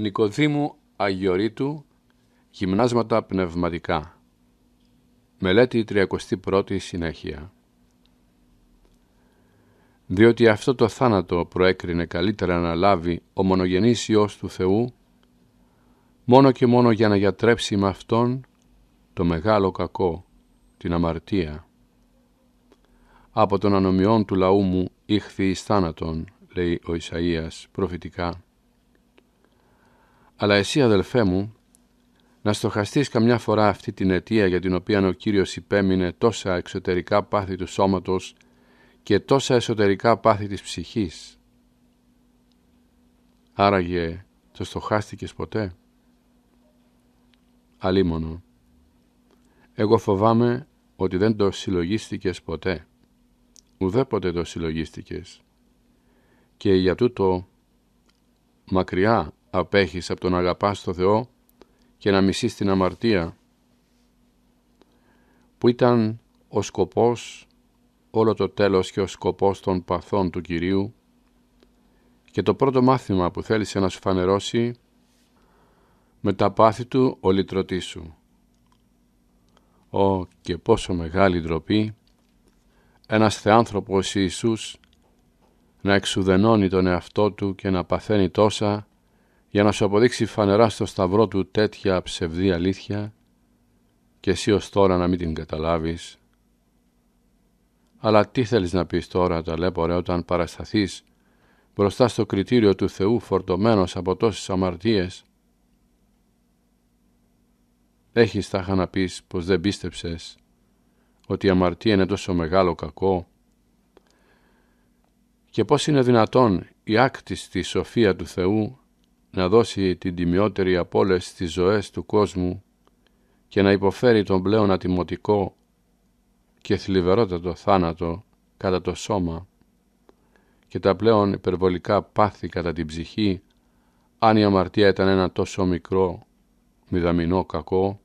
Νικοδήμου Αγιορείτου Γυμνάσματα πνευματικά Μελέτη 31η συνέχεια Διότι αυτό το θάνατο προέκρινε καλύτερα να λάβει ο μονογενής Υιός του Θεού μόνο και μόνο για να γιατρέψει με Αυτόν το μεγάλο κακό, την αμαρτία. Από των ανομιών του λαού μου ήχθη εις θάνατον, λέει ο Ισαΐας προφητικά αλλά εσύ αδελφέ μου, να στοχαστείς καμιά φορά αυτή την αιτία για την οποία ο Κύριος υπέμεινε τόσα εξωτερικά πάθη του σώματος και τόσα εσωτερικά πάθη της ψυχής. Άραγε, το στοχάστηκες ποτέ. Αλίμονο. Εγώ φοβάμαι ότι δεν το συλλογίστηκες ποτέ. Ουδέποτε το συλλογίστηκες. Και για τούτο μακριά απέχεις από τον αγαπάς το Θεό και να μισείς την αμαρτία που ήταν ο σκοπός όλο το τέλος και ο σκοπός των παθών του Κυρίου και το πρώτο μάθημα που θέλησε να σου φανερώσει με τα πάθη του ο λυτρωτής σου. Ω και πόσο μεγάλη ντροπή ένας θεάνθρωπος Ιησούς να εξουδενώνει τον εαυτό του και να παθαίνει τόσα για να σου αποδείξει φανερά στο σταυρό του τέτοια ψευδή αλήθεια και εσύ ως τώρα να μην την καταλάβεις. Αλλά τι θέλεις να πεις τώρα, τα ταλέπορε, όταν παρασταθείς μπροστά στο κριτήριο του Θεού φορτωμένος από τόσες αμαρτίες. Έχεις τάχα να πεις πως δεν πίστεψες ότι η αμαρτία είναι τόσο μεγάλο κακό και πως είναι δυνατόν η άκτιστη σοφία του Θεού να δώσει την τιμιότερη από όλες τις ζωές του κόσμου και να υποφέρει τον πλέον ατιμωτικό και θλιβερότατο θάνατο κατά το σώμα και τα πλέον υπερβολικά πάθη κατά την ψυχή αν η αμαρτία ήταν ένα τόσο μικρό μηδαμινό κακό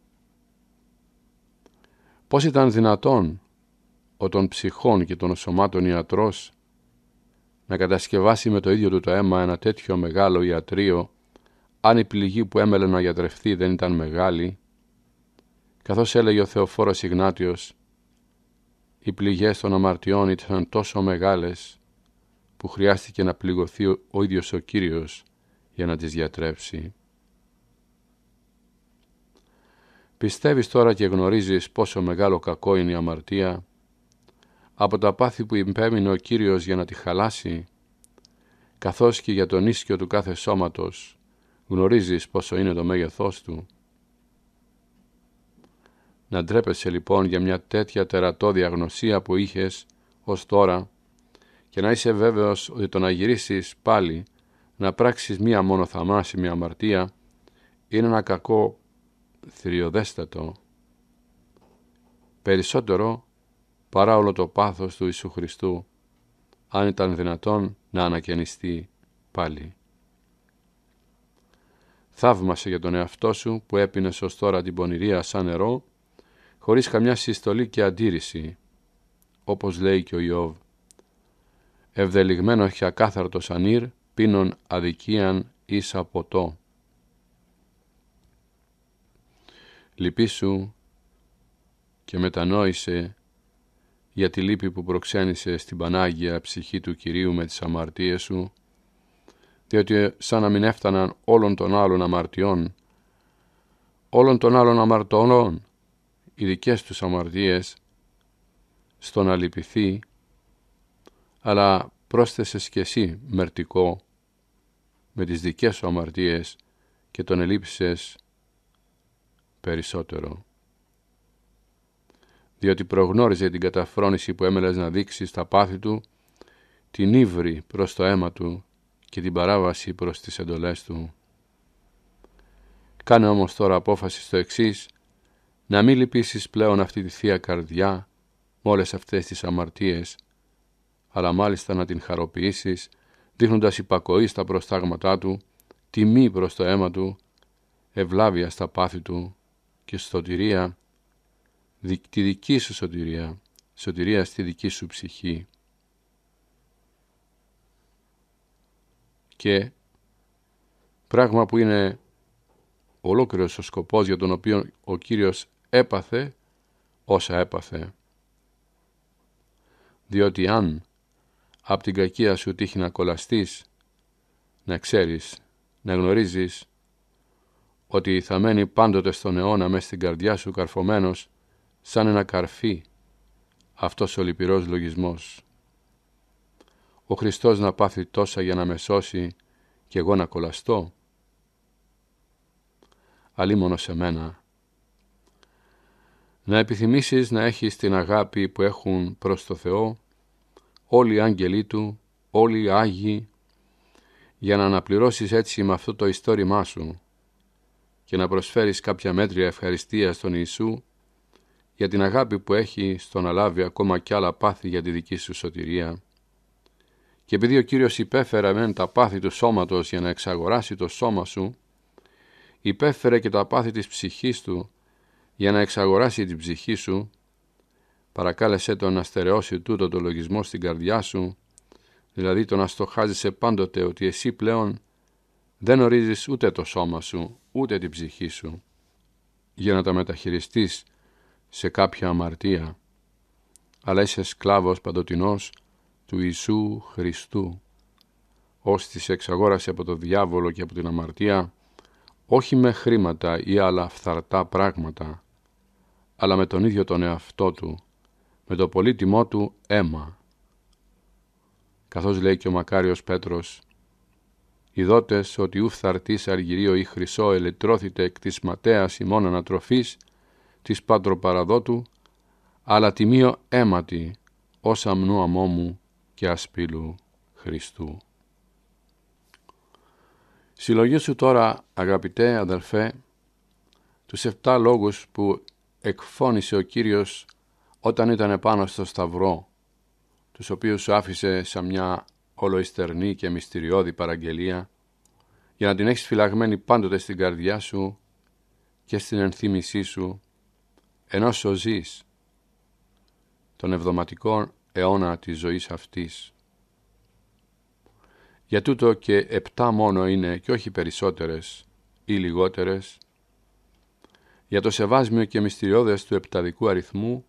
πώς ήταν δυνατόν ο των ψυχών και των σωμάτων ιατρός να κατασκευάσει με το ίδιο του το αίμα ένα τέτοιο μεγάλο ιατρείο αν η πληγή που έμελε να γιατρευτεί δεν ήταν μεγάλη, καθώς έλεγε ο Θεοφόρος Ιγνάτιος, οι πληγές των αμαρτιών ήταν τόσο μεγάλες που χρειάστηκε να πληγωθεί ο ίδιος ο Κύριος για να τις διατρέψει. Πιστεύεις τώρα και γνωρίζεις πόσο μεγάλο κακό είναι η αμαρτία, από τα πάθη που υπέμεινε ο Κύριος για να τη χαλάσει, καθώς και για τον ίσιο του κάθε σώματος, Γνωρίζεις πόσο είναι το μέγεθός του. Να ντρέπεσαι λοιπόν για μια τέτοια τερατώδη αγνωσία που είχες ως τώρα και να είσαι βέβαιος ότι το να γυρίσεις πάλι να πράξεις μία μόνο μία αμαρτία είναι ένα κακό θριοδέστατο. περισσότερο παρά όλο το πάθος του Ιησού Χριστού αν ήταν δυνατόν να ανακαινιστεί πάλι. Θαύμασε για τον εαυτό σου που έπινες ως τώρα την πονηρία σαν νερό, χωρίς καμιά συστολή και αντίρρηση, όπως λέει και ο Ιώβ. Ευδελιγμένο και σαν ανήρ, πίνων αδικίαν ίσα ποτό. Λυπήσου και μετανόησε για τη λύπη που προξένησε στην Πανάγια ψυχή του Κυρίου με τις αμαρτίες σου διότι σαν να μην έφταναν όλων των άλλων αμαρτιών, όλων των άλλων αμαρτώνων, οι δικές τους αμαρτίες, στο να λυπηθεί, αλλά πρόσθεσες και εσύ μερτικό με τις δικές σου αμαρτίες και τον ελείψες περισσότερο. Διότι προγνώριζε την καταφρόνηση που έμελες να δείξεις στα πάθη του, την ύβρη προς το αίμα του και την παράβαση προς τις εντολές του. Κάνε όμως τώρα απόφαση στο εξής, να μην λυπήσεις πλέον αυτή τη θεία καρδιά με όλες αυτές τις αμαρτίες, αλλά μάλιστα να την χαροποιήσεις, δείχνοντας υπακοή στα προστάγματά του, τιμή προς το αίμα του, ευλάβεια στα πάθη του και σωτηρία, τη δική σου σωτηρία, σωτηρία στη δική σου ψυχή. και πράγμα που είναι ολόκληρος ο σκοπός για τον οποίο ο Κύριος έπαθε όσα έπαθε. Διότι αν από την κακία σου τύχει να κολλαστείς, να ξέρεις, να γνωρίζεις ότι θα μένει πάντοτε στον αιώνα μέσα στην καρδιά σου καρφωμένος σαν ένα καρφί αυτός ο λυπηρός λογισμός ο Χριστός να πάθει τόσα για να με σώσει και εγώ να κολαστώ. Αλίμονο σε μένα. Να επιθυμήσεις να έχεις την αγάπη που έχουν προς το Θεό όλοι οι άγγελοι Του, όλοι οι Άγιοι, για να αναπληρώσεις έτσι με αυτό το ιστόρημά σου και να προσφέρεις κάποια μέτρια ευχαριστία στον Ιησού για την αγάπη που έχει στο να λάβει ακόμα κι άλλα πάθη για τη δική σου σωτηρία. Και επειδή ο Κύριος υπέφερε μεν τα πάθη του σώματος για να εξαγοράσει το σώμα σου, υπέφερε και τα πάθη της ψυχής του για να εξαγοράσει την ψυχή σου, παρακάλεσέ τον να στερεώσει τούτο το λογισμό στην καρδιά σου, δηλαδή τον να στοχάζεσαι πάντοτε ότι εσύ πλέον δεν ορίζεις ούτε το σώμα σου, ούτε την ψυχή σου, για να τα μεταχειριστείς σε κάποια αμαρτία, αλλά είσαι σκλάβος παντοτινός του Ιησού Χριστού, ως τις εξαγόρασε από το διάβολο και από την αμαρτία, όχι με χρήματα ή άλλα φθαρτά πράγματα, αλλά με τον ίδιο τον εαυτό του, με το πολύτιμό του αίμα. Καθώς λέει και ο Μακάριος Πέτρος, οι ότι ου αργυρίο ή χρυσό ελετρώθητε εκ της ματέας ημών ανατροφής της Παραδότου, αλλά τιμίο αίματι ως αμνού αμόμου ασπίλου Χριστού. Συλλογή σου τώρα, αγαπητέ αδελφέ, τους εφτά λόγους που εκφώνησε ο Κύριος όταν ήταν επάνω στο Σταυρό, τους οποίους σου άφησε σαν μια ολοϊστερνή και μυστηριώδη παραγγελία, για να την έχεις φυλαγμένη πάντοτε στην καρδιά σου και στην ενθύμησή σου, ενώ σωζείς των εβδοματικών αιώνα της ζωής αυτής. Για τούτο και επτά μόνο είναι και όχι περισσότερες ή λιγότερες, για το σεβάσμιο και μυστηριώδες του επταδικού αριθμού,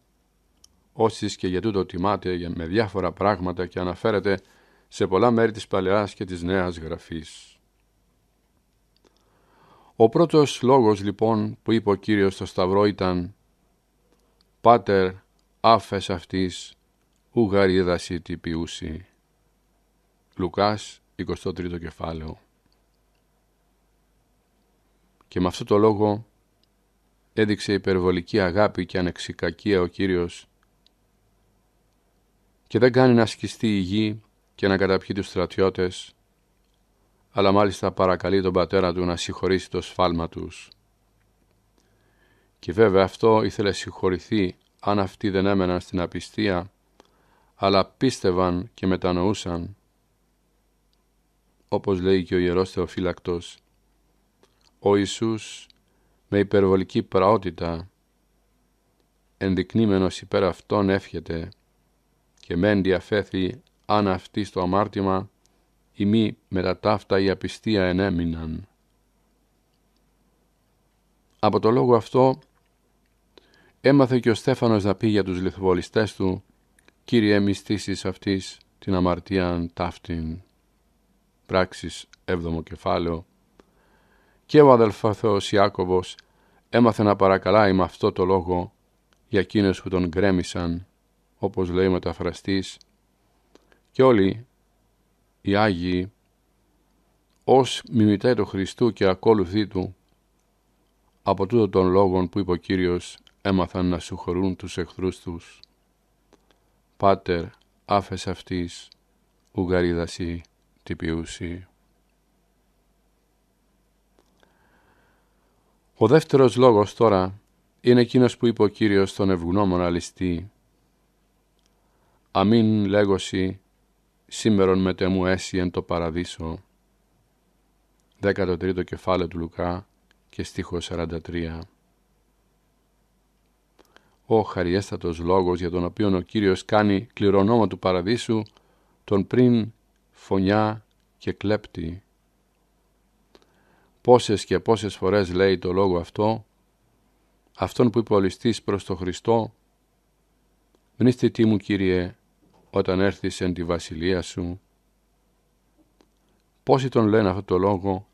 όσοις και για τούτο τιμάται με διάφορα πράγματα και αναφέρεται σε πολλά μέρη της Παλαιάς και της Νέας Γραφής. Ο πρώτος λόγος λοιπόν που είπε ο Κύριος στο Σταυρό ήταν «Πάτερ, άφες αυτής ουγαριδαση τη ποιούση. Λουκάς 23ο κεφάλαιο Και με αυτό το λόγο έδειξε υπερβολική αγάπη και ανεξικακία ο Κύριος και δεν κάνει να σκιστεί η γη και να καταπιεί τους στρατιώτες αλλά μάλιστα παρακαλεί τον πατέρα του να συγχωρήσει το σφάλμα τους. Και βέβαια αυτό ήθελε συγχωρηθεί αν αυτοί δεν έμεναν στην απιστία αλλά πίστευαν και μετανοούσαν. Όπως λέει και ο Ιερός Θεοφύλακτος, ο Ιησούς με υπερβολική πραότητα, ενδεικνύμενος υπέρ αυτών εύχεται και με ενδιαφέθη αν αυτοί στο αμάρτημα ή μη μετά ταύτα η μη τα ταυτα ενέμειναν. Από το λόγο αυτό έμαθε και ο Στέφανος να πει για τους λιθοβολιστές του Κύριε μυστήσεις αυτής την αμαρτίαν ταύτην. Πράξεις 7 κεφάλαιο. Και ο αδελφαθός Ιάκωβος έμαθε να παρακαλάει με αυτό το λόγο για εκείνες που τον γκρέμισαν, όπως λέει ο μεταφραστής, και όλοι οι Άγιοι, ως μιμητέ του Χριστού και ακόλουθοί του, από τούτο των λόγων που είπε ο Κύριος, έμαθαν να χωρούν τους εχθρούς τους πάτερ άφες αυτής ουγαρίδασι τυπιούσι. Ο δεύτερος λόγος τώρα είναι εκείνος που είπε ο Κύριος τον ευγνώμονα ληστή. Αμήν λέγωση σήμερον μου έσυ εν το παραδείσο. 13ο κεφάλαιο του Λουκά και στίχος 43 ο χαριέστατος λόγος για τον οποίο ο Κύριος κάνει κληρονόμα του παραδείσου τον πριν φωνιά και κλέπτη. Πόσες και πόσες φορές λέει το λόγο αυτό, αυτόν που είπε ο προς τον Χριστό, «Μνήστε τι μου Κύριε, όταν έρθεις εν τη βασιλεία σου». Πόσοι τον λένε αυτό το λόγο,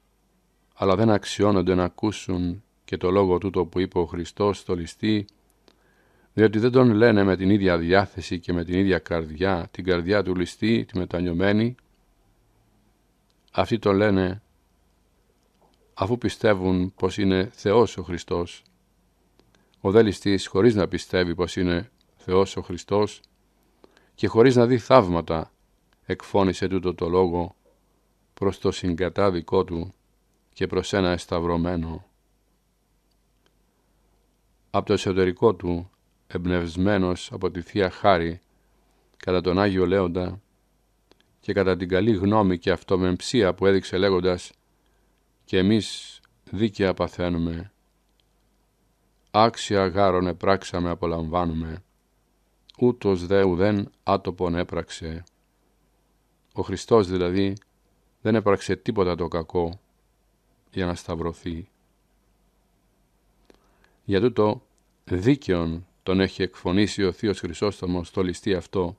αλλά δεν αξιώνονται να ακούσουν και το λόγο τούτο που είπε ο Χριστός στο ληστή, διότι δεν τον λένε με την ίδια διάθεση και με την ίδια καρδιά, την καρδιά του ληστή, τη μετανιωμένη, αυτοί τον λένε αφού πιστεύουν πως είναι Θεός ο Χριστός. Ο δε ληστής, χωρίς να πιστεύει πως είναι Θεός ο Χριστός και χωρίς να δει θαύματα, εκφώνησε τούτο το λόγο προς το συγκατάδικό του και προς ένα εσταυρωμένο. Από το εσωτερικό του εμπνευσμένος από τη Θεία Χάρη, κατά τον Άγιο Λέοντα και κατά την καλή γνώμη και αυτομεμψία που έδειξε λέγοντας «Και εμείς δίκαια παθαίνουμε, άξια γάρον επράξαμε απολαμβάνουμε, ούτως δε ουδέν άτοπον έπραξε». Ο Χριστός δηλαδή δεν έπραξε τίποτα το κακό για να σταυρωθεί. Για τούτο δίκαιον τον έχει εκφωνήσει ο Θείος Χρυσόστομος στο ληστή αυτό.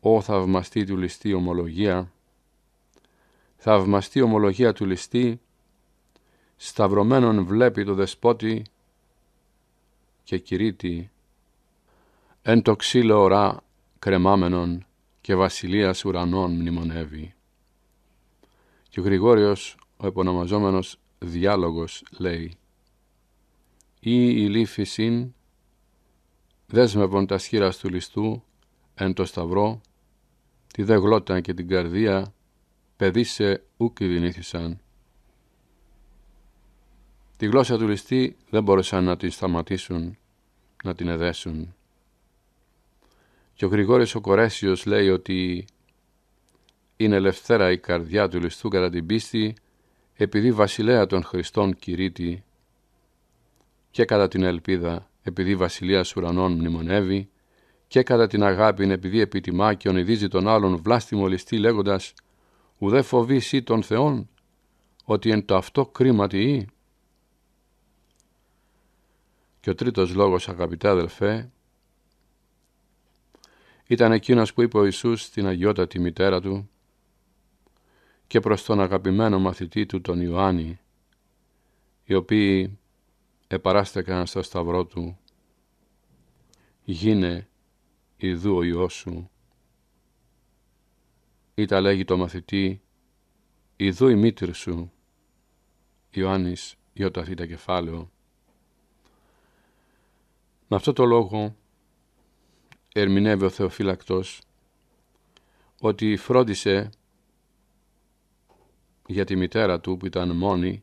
Ω θαυμαστή του ληστή ομολογία, θαυμαστή ομολογία του ληστή, σταυρωμένον βλέπει το δεσπότη και κηρύττει, εν το ξύλο ωρά κρεμάμενον και βασιλείας ουρανών μνημονεύει. Και ο Γρηγόριος, ο επωνομαζόμενος διάλογος, λέει ή η η λυφη συν δέσμευον τα σχήρας του ληστού εν το σταυρό τη δε γλώτα και την καρδία παιδίσε ουκ δυνήθησαν». Τη γλώσσα του ληστή δεν μπόρεσαν να την σταματήσουν, να την εδέσουν. Και ο Γρηγόρης ο Κορέσιος λέει ότι είναι ελευθέρα η καρδιά του ληστού κατά την πίστη επειδή βασιλέα των Χριστών κηρύττει και κατά την ελπίδα επειδή βασιλεία ουρανών μνημονεύει και κατά την αγάπη επειδή επιτιμά και ονειδίζει τον άλλον βλάστημο ληστή λέγοντας «Ουδέ φοβήσει τον Θεόν, ότι εν το αυτό κρίμα Και ο τρίτος λόγος αγαπητά αδελφέ ήταν εκείνος που είπε ο Ιησούς στην Αγιότατη μητέρα του και προς τον αγαπημένο μαθητή του τον Ιωάννη οι οποίοι επαράστεκαν στο σταυρό του. Γίνε ιδού ο Υιός σου. Ή τα λέγει το μαθητή, ιδού η μήτρη σου. Ιωάννης, Ιωταθήτα κεφάλαιο. Με αυτό το λόγο ερμηνεύει ο Θεοφύλακτος ότι φρόντισε για τη μητέρα του που ήταν μόνη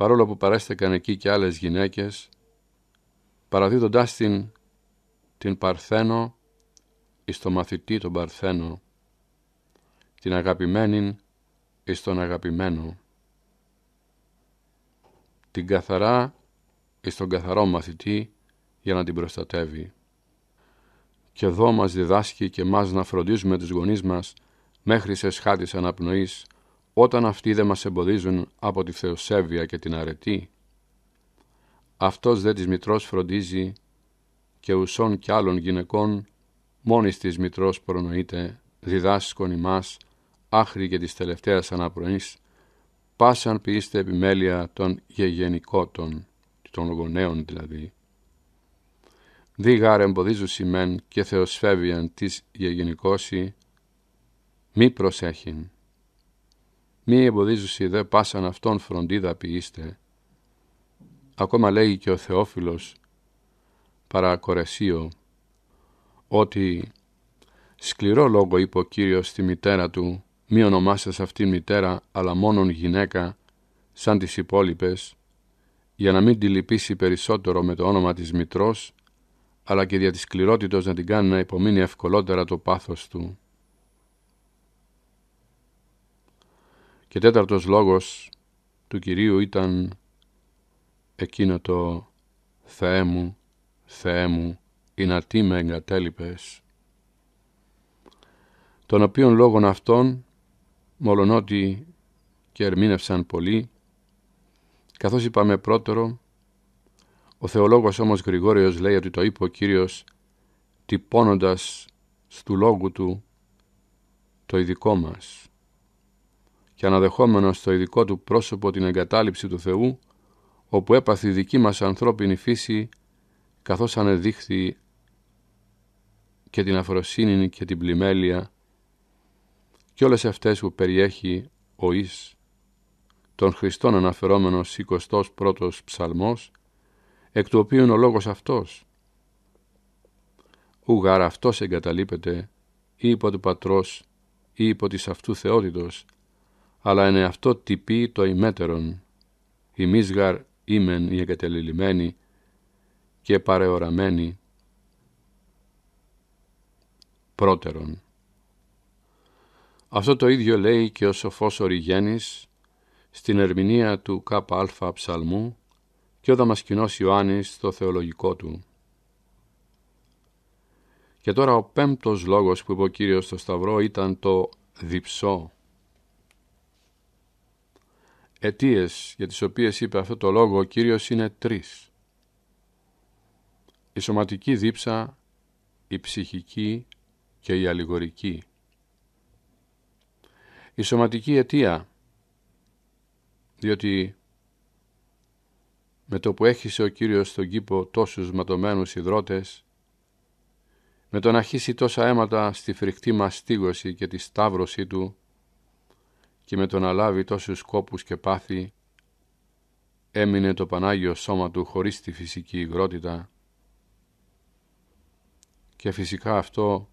παρόλο που παρέστηκαν εκεί και άλλες γυναίκες, παραδίδοντάς την, την Παρθένο εις το μαθητή τον Παρθένο, την αγαπημένην εις τον αγαπημένο, την καθαρά εις τον καθαρό μαθητή για να την προστατεύει. Και εδώ μας διδάσκει και μας να φροντίζουμε τους γονείς μας μέχρι σε σχάτης αναπνοής όταν αυτοί δεν μας εμποδίζουν από τη θεοσέβεια και την αρετή. Αυτός δε της μητρός φροντίζει και ουσών κι άλλων γυναικών, μόνης της μητρός προνοείται, διδάσκον ημάς, άχρη και της τελευταίας αναπρονής, πάσαν ποιήστε επιμέλεια των γεγενικότων, των γονέων δηλαδή. Δίγαρ εμποδίζουσι μεν και θεοσφεύιαν της γεγενικόση, μη προσέχειν. Μη εμποδίζουσι δε πάσαν αυτόν φροντίδα ποιήστε. Ακόμα λέγει και ο Θεόφιλος παρακορεσίο ότι σκληρό λόγο είπε ο Κύριος στη μητέρα του μη ονομάσας αυτήν μητέρα αλλά μόνον γυναίκα σαν τις υπόλοιπες για να μην τη λυπήσει περισσότερο με το όνομα της μητρός αλλά και δια της σκληρότητος να την κάνει να υπομείνει ευκολότερα το πάθος του. Και τέταρτος λόγος του Κυρίου ήταν εκείνο το «Θεέ μου, Θεέ μου, είναι με εγκατέλειπες» των οποίων λόγων αυτών, μολονότι και ερμήνευσαν πολλοί, καθώς είπαμε πρώτερο, ο θεολόγος όμως Γρηγόριος λέει ότι το είπε ο Κύριος τυπώνοντας στου λόγου του το ειδικό μας και αναδεχόμενος στο ειδικό του πρόσωπο την εγκατάλειψη του Θεού, όπου έπαθη η δική μας ανθρώπινη φύση, καθώς ανεδείχθη και την αφροσύνη και την πλημέλεια και όλες αυτές που περιέχει ο Ις, τον Χριστόν αναφερόμενος 21ος ψαλμός, εκ του οποίου ο λόγος αυτός. Ουγάρα αυτός εγκαταλείπεται ή υπό του πατρός ή υπό της αυτού θεότητος, αλλά είναι αυτό τυπεί το ημέτερον. Η μισγαρ ήμεν η εγκατελειμμένη και παρεοραμένη πρότερον. Αυτό το ίδιο λέει και ο σοφός Οριγένης στην ερμηνεία του ΚΑ ψαλμού και ο δαμασκηνός Ιωάννης στο θεολογικό του. Και τώρα ο πέμπτος λόγος που είπε ο Κύριος στο Σταυρό ήταν το «διψώ» αιτίες για τις οποίες είπε αυτό το λόγο ο Κύριος είναι τρεις. Η σωματική δίψα, η ψυχική και η αλληγορική. Η σωματική αιτία, διότι με το που έχισε ο Κύριος στον κήπο τόσους ματωμένους υδρότες, με το να χύσει τόσα αίματα στη φρικτή μαστίγωση και τη σταύρωσή του, και με το να λάβει τόσους σκόπους και πάθη, έμεινε το Πανάγιο σώμα του χωρίς τη φυσική υγρότητα και φυσικά αυτό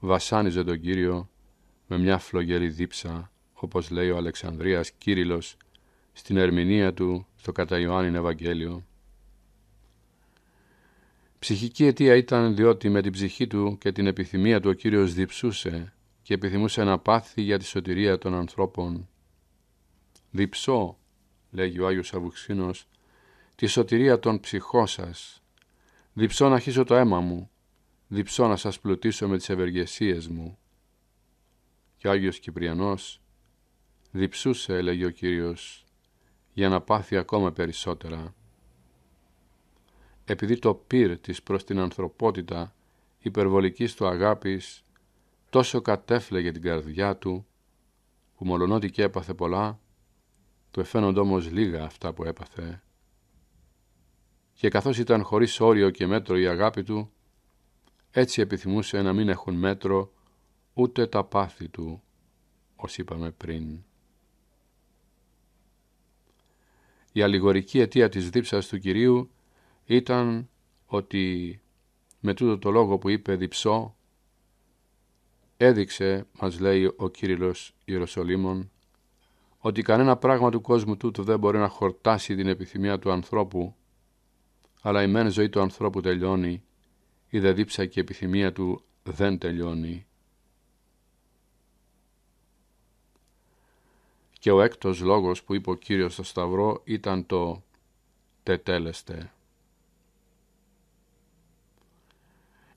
βασάνιζε τον Κύριο με μια φλογερή δίψα, όπως λέει ο Αλεξανδρίας Κύριλος στην ερμηνεία του στο κατά Ιωάννην Ευαγγέλιο. Ψυχική αιτία ήταν διότι με την ψυχή του και την επιθυμία του ο Κύριος διψούσε και επιθυμούσε να πάθει για τη σωτηρία των ανθρώπων. «Διψώ», λέγει ο Άγιος Αβουξίνος, «τη σωτηρία των ψυχών σας. Διψώ να χύσω το αίμα μου. Διψώ να σας πλουτίσω με τις ευεργεσίες μου». Και ο Άγιος Κυπριανός «Διψούσε», λέγει ο Κύριος, «για να πάθει ακόμα περισσότερα». Επειδή το πυρ της προς την ανθρωπότητα υπερβολικής του αγάπης τόσο κατέφλεγε την καρδιά του, που μολονότι και έπαθε πολλά, του εφαίνονται όμως λίγα αυτά που έπαθε. Και καθώς ήταν χωρίς όριο και μέτρο η αγάπη του, έτσι επιθυμούσε να μην έχουν μέτρο ούτε τα πάθη του, ως είπαμε πριν. Η αλληγορική αιτία της δίψας του Κυρίου ήταν ότι με τούτο το λόγο που είπε διψώ έδειξε, μας λέει ο Κύριλλος Ιεροσολύμων, ότι κανένα πράγμα του κόσμου τούτου δεν μπορεί να χορτάσει την επιθυμία του ανθρώπου, αλλά η μεν ζωή του ανθρώπου τελειώνει, η δε και η επιθυμία του δεν τελειώνει. Και ο έκτος λόγος που είπε ο Κύριος στο Σταυρό ήταν το «τετέλεστε».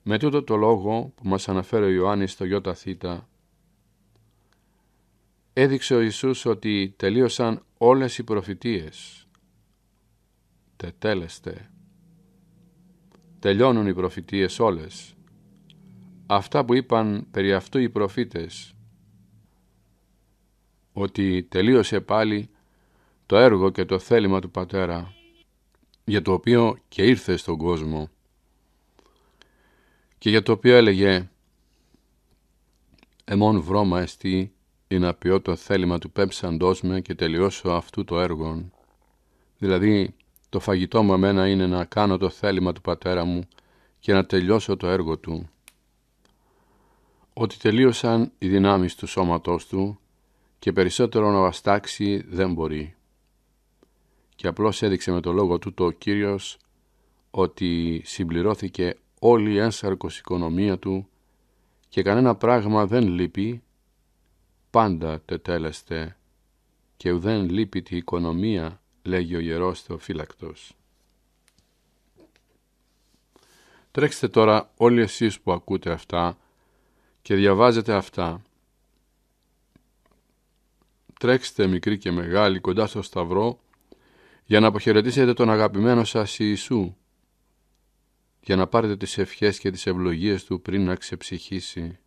Με τούτο το λόγο που μας αναφέρει ο Ιωάννης στο Ιώτα Θήτα, έδειξε ο Ιησούς ότι τελείωσαν όλες οι προφητείες. Τετέλεστε. Τελειώνουν οι προφητείες όλες. Αυτά που είπαν περί αυτού οι προφήτες, ότι τελείωσε πάλι το έργο και το θέλημα του Πατέρα, για το οποίο και ήρθε στον κόσμο και για το οποίο έλεγε «Εμών βρώμα εστί ή να το θέλημα του πέψαντός με και τελειώσω αυτού το έργον». Δηλαδή, το φαγητό μου εμένα είναι να κάνω το θέλημα του πατέρα μου και να τελειώσω το έργο του. Ότι τελείωσαν οι δυνάμεις του σώματός του και περισσότερο να βαστάξει δεν μπορεί. Και απλώς έδειξε με το λόγο του το Κύριος ότι συμπληρώθηκε όλη η ένσαρκος οικονομία του και κανένα πράγμα δεν λείπει, πάντα τετέλεστε και ουδέν λείπει τη οικονομία, λέγει ο Ιερός Θεοφύλακτος. Τρέξτε τώρα όλοι εσείς που ακούτε αυτά και διαβάζετε αυτά. Τρέξτε μικροί και μεγάλοι κοντά στο σταυρό για να αποχαιρετήσετε τον αγαπημένο σας Ιησού για να πάρετε τις ευχές και τις ευλογίες του πριν να ξεψυχήσει.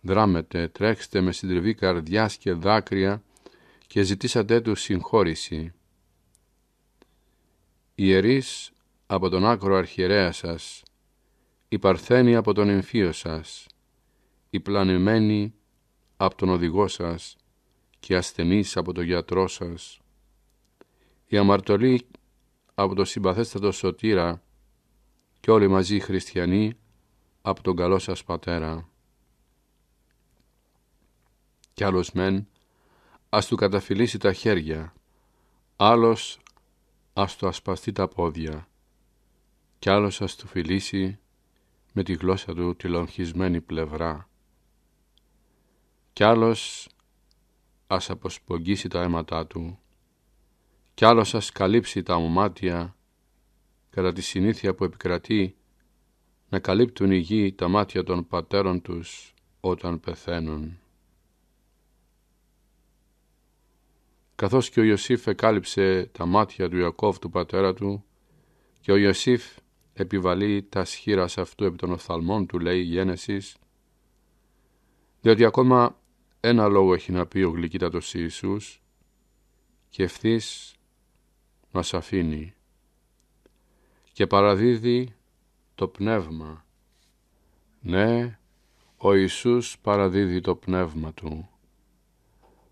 Δράμετε, τρέξτε με συντριβή καρδιάς και δάκρυα και ζητήσατε του συγχώρηση. Ιερείς από τον άκρο αρχιερέα σας, οι από τον εμφύο σας, οι από τον οδηγό σας και ασθενής από τον γιατρό σας, Η αμαρτωλοί από το συμπαθέστατο σωτήρα και όλοι μαζί χριστιανοί από τον καλό σας πατέρα. Κι άλλος μεν, ας του καταφυλίσει τα χέρια, άλλος ας του ασπαστεί τα πόδια, κι άλλος ας του φιλήσει με τη γλώσσα του τη λογχισμένη πλευρά, κι άλλος ας αποσπογγίσει τα αίματά του, κι άλλος ας καλύψει τα ομάτια κατά τη συνήθεια που επικρατεί να καλύπτουν η γη τα μάτια των πατέρων τους όταν πεθαίνουν. Καθώς και ο Ιωσήφ εκάλυψε τα μάτια του Ιακώβ του πατέρα του και ο Ιωσήφ επιβαλεί τα σε αυτού επί των οφθαλμών του λέει Γένεσης διότι ακόμα ένα λόγο έχει να πει ο γλυκύτατος Ιησούς και ευθύς μας αφήνει και παραδίδει το πνεύμα. Ναι, ο Ιησούς παραδίδει το πνεύμα Του.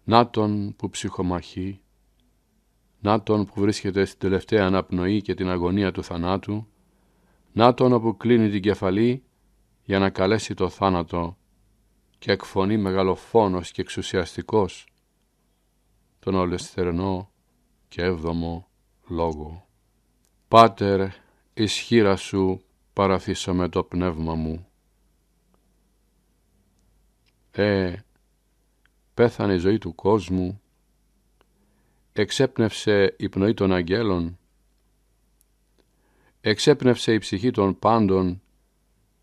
Να Τον που ψυχομαχεί, να Τον που βρίσκεται στην τελευταία αναπνοή και την αγωνία του θανάτου, να Τον που κλείνει την κεφαλή για να καλέσει το θάνατο και εκφωνεί μεγαλοφόνος και εξουσιαστικός τον ολεσθερνό και έβδομο λόγο. Πάτερ ισχύρα σου παραθύσαμε το πνεύμα μου. Ε, πέθανε η ζωή του κόσμου, εξέπνευσε η πνοή των αγγέλων, εξέπνευσε η ψυχή των πάντων,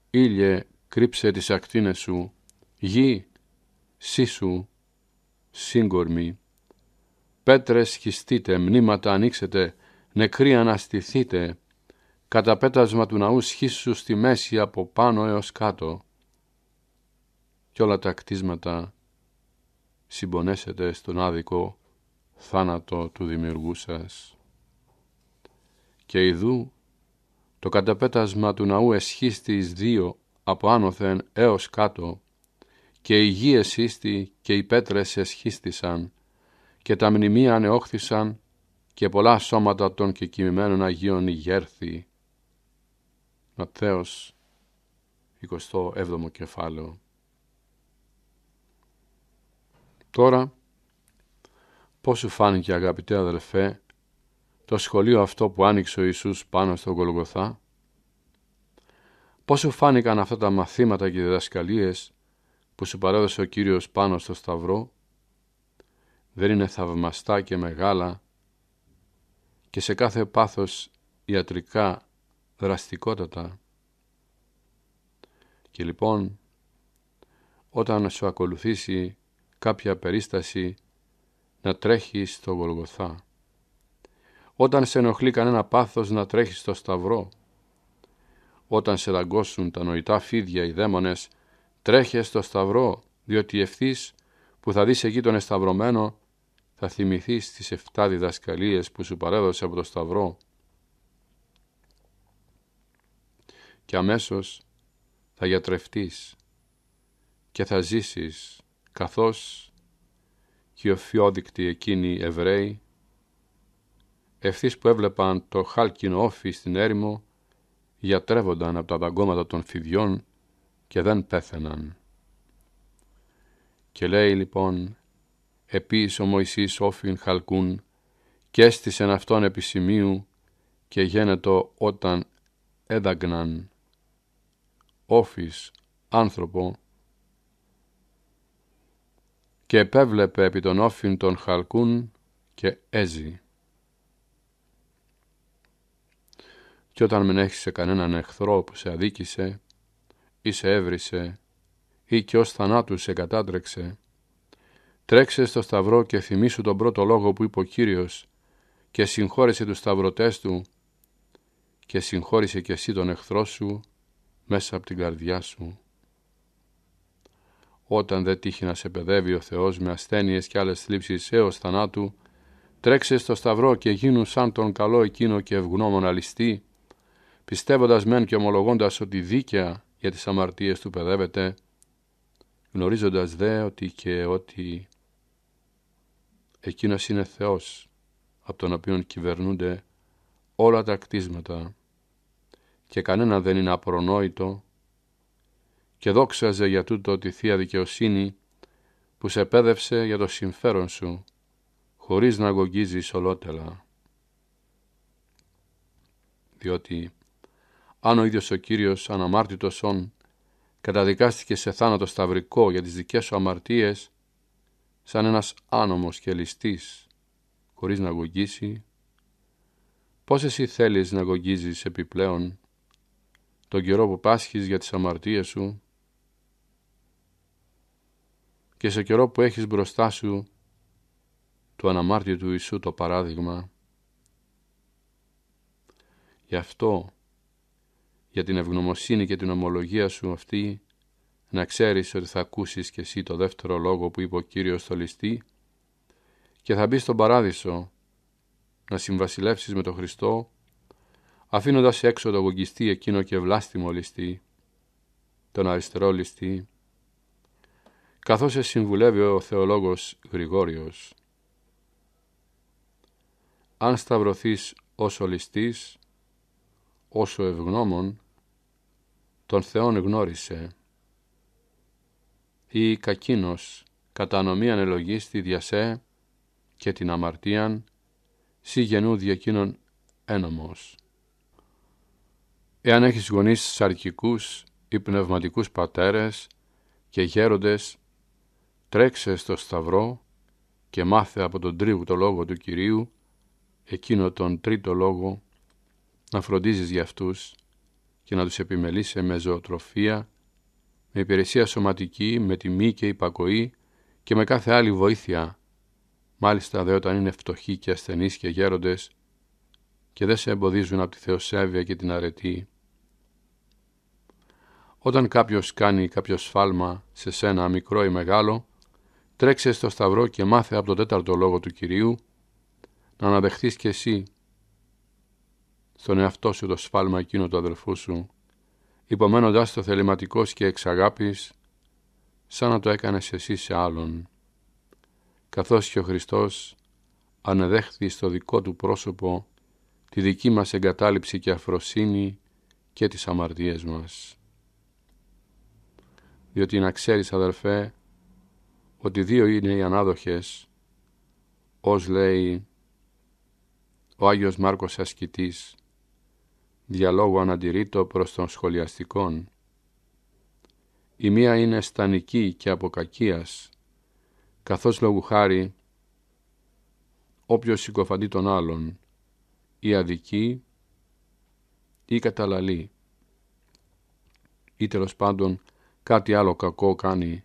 ήλιε κρύψε τις ακτίνες σου, γη, σύσου, σύγκορμη, πέτρες χιστείτε, μνήματα ανοίξετε, νεκροί αναστηθείτε, καταπέτασμα του ναού σχίσου στη μέση από πάνω έως κάτω και όλα τα κτίσματα συμπονέσετε στον άδικο θάνατο του δημιουργού σας. Και ειδού το καταπέτασμα του ναού εσχίστη δύο από άνωθεν έως κάτω και η γη εσύστη και οι πέτρες εσχίστησαν και τα μνημεία ανεόχθησαν και πολλά σώματα των κεκοιμημένων Αγίων γέρθη. Ματθαίος 27ο κεφάλαιο. Τώρα, πώς σου φάνηκε αγαπητέ αδελφέ, το σχολείο αυτό που άνοιξε ο Ιησούς πάνω στον Γολγοθά, πώς σου φάνηκαν αυτά τα μαθήματα και διδασκαλίες που σου παρέδωσε ο Κύριος πάνω στο Σταυρό, δεν είναι θαυμαστά και μεγάλα και σε κάθε πάθος ιατρικά δραστικότατα. Και λοιπόν, όταν σου ακολουθήσει κάποια περίσταση, να τρέχεις στο Γολγοθά. Όταν σε ενοχλεί κανένα πάθος, να τρέχεις στο Σταυρό. Όταν σε δαγκώσουν τα νοητά φίδια οι δαίμονες, τρέχε στο Σταυρό, διότι ευθύς που θα δεις εκεί τον εσταυρωμένο, θα θυμηθείς τις εφτά διδασκαλίες που σου παρέδωσε από το Σταυρό και αμέσως θα γιατρευτείς και θα ζήσεις καθώς και οι οφιόδεικτοι εκείνοι Εβραίοι ευθύς που έβλεπαν το χάλκινο όφι στην έρημο γιατρεύονταν από τα δαγκώματα των φιδιών και δεν πέθαιναν. Και λέει λοιπόν Επίσης ο Μωυσής όφιν χαλκούν και έστησεν αυτόν επισημείου και γένετο όταν έδαγναν όφης άνθρωπο και επέβλεπε επί των όφιν των χαλκούν και έζη. Και όταν μην έχεις κανέναν εχθρό που σε αδίκησε ή σε έβρισε ή και ως θανάτου σε κατάτρεξε, τρέξε στο σταυρό και θυμήσου τον πρώτο λόγο που είπε ο Κύριος και συγχώρεσε τους σταυρωτές του και συγχώρησε και εσύ τον εχθρό σου μέσα από την καρδιά σου. Όταν δεν τύχει να σε παιδεύει ο Θεός με ασθένειες και άλλες θλίψεις έως θανάτου, τρέξε στο σταυρό και γίνουν σαν τον καλό εκείνο και ευγνώμων αλιστή, πιστεύοντας μεν και ομολογώντας ότι δίκαια για τις αμαρτίες του παιδεύεται, γνωρίζοντας δε ότι και ότι εκείνος είναι Θεός, από τον οποίον κυβερνούνται όλα τα κτίσματα και κανένα δεν είναι απρονόητο και δόξαζε για τούτο τη Θεία Δικαιοσύνη που σε πέδευσε για το συμφέρον σου χωρίς να αγωγίζεις ολότελα. Διότι αν ο ίδιος ο Κύριος αναμάρτητος όν καταδικάστηκε σε θάνατο σταυρικό για τις δικές σου αμαρτίες σαν ένας άνομος και ληστής χωρίς να αγωγίσει, πώς εσύ θέλεις να αγωγίζεις επιπλέον τον καιρό που πάσχεις για τις αμαρτίες σου και σε καιρό που έχεις μπροστά σου το αναμάρτιο του Ιησού το παράδειγμα. Γι' αυτό, για την ευγνωμοσύνη και την ομολογία σου αυτή, να ξέρεις ότι θα ακούσεις και εσύ το δεύτερο λόγο που είπε ο Κύριος στο ληστή και θα μπεις στον παράδεισο να συμβασιλεύσεις με τον Χριστό αφήνοντας έξω το βογγιστή εκείνο και βλάστημο ληστή, τον αριστερό ληστή, καθώς σε συμβουλεύει ο θεολόγος Γρηγόριος. Αν σταυρωθείς όσο ληστής, όσο ευγνώμων, τον Θεόν γνώρισε. Ή κακίνος, κατά νομίαν διασέ και την αμαρτίαν, συγενού διακίνων ένομος. Εάν έχεις γονείς σαρκικούς ή πνευματικούς πατέρες και γέροντες, τρέξε στο σταυρό και μάθε από τον το λόγο του Κυρίου, εκείνο τον τρίτο λόγο, να φροντίζεις για αυτούς και να τους επιμελήσει με ζωοτροφία, με υπηρεσία σωματική, με τιμή και υπακοή και με κάθε άλλη βοήθεια, μάλιστα δε όταν είναι φτωχοί και ασθενείς και γέροντες και δεν σε εμποδίζουν από τη θεοσέβεια και την αρετή όταν κάποιος κάνει κάποιο σφάλμα σε σένα μικρό ή μεγάλο, τρέξε στο σταυρό και μάθε από τον τέταρτο λόγο του Κυρίου να αναδεχθείς και εσύ στον εαυτό σου το σφάλμα εκείνο του αδελφού σου, υπομένοντας το θεληματικός και εξ αγάπης, σαν να το έκανες εσύ σε άλλον. Καθώς και ο Χριστός ανεδέχθη στο δικό του πρόσωπο τη δική μας εγκατάλειψη και αφροσύνη και τις αμαρτίες μας. Διότι να ξέρεις αδελφέ ότι δύο είναι οι ανάδοχες ως λέει ο Άγιος Μάρκος Ασκητής διαλόγου αναντηρήτω προς των σχολιαστικών. Η μία είναι στανική και από καθώς λόγου χάρη όποιος συγκοφαντεί τον άλλον, ή αδική ή καταλαλή, ή τέλος πάντων κάτι άλλο κακό κάνει.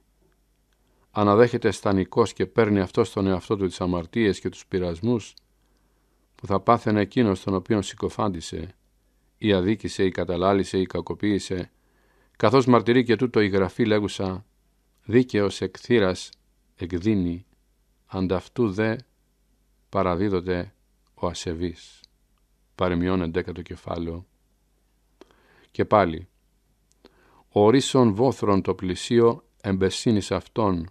Αναδέχεται στανικός και παίρνει αυτό στον εαυτό του τις αμαρτίες και τους πειρασμούς που θα πάθαινε εκείνος τον οποίον συκοφάντησε ή αδίκησε ή καταλάλησε ή κακοποίησε καθώς μαρτυρεί και τούτο η γραφή λέγουσα δίκαιος εκθύρας εκδίνει ανταυτού δε παραδίδονται ο ασεβής παρεμειώνεται το κεφάλαιο και τουτο η γραφη λεγουσα δικαιος εκθυρας εκδινει ανταυτου δε παραδιδονται ο ασεβης παρεμειώνε το κεφαλαιο και παλι ορίσον βόθρον το πλησίο εμπεσύνης αυτών,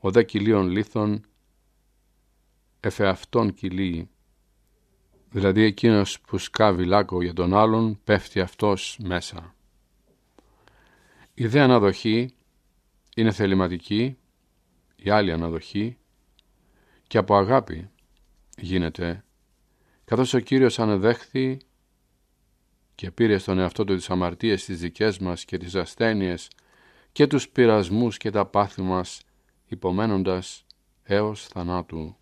ο δε κυλίων λίθων εφεαυτών κοιλίοι. Δηλαδή εκείνος που σκάβει λάκκο για τον άλλον πέφτει αυτός μέσα. Η δε αναδοχή είναι θεληματική, η άλλη αναδοχή και από αγάπη γίνεται, καθώς ο Κύριος ανεδέχθη και πήρε στον εαυτό του τις αμαρτίες τις δικές μας και τις ασθένειες και τους πειρασμούς και τα πάθη μας, υπομένοντας έως θανάτου.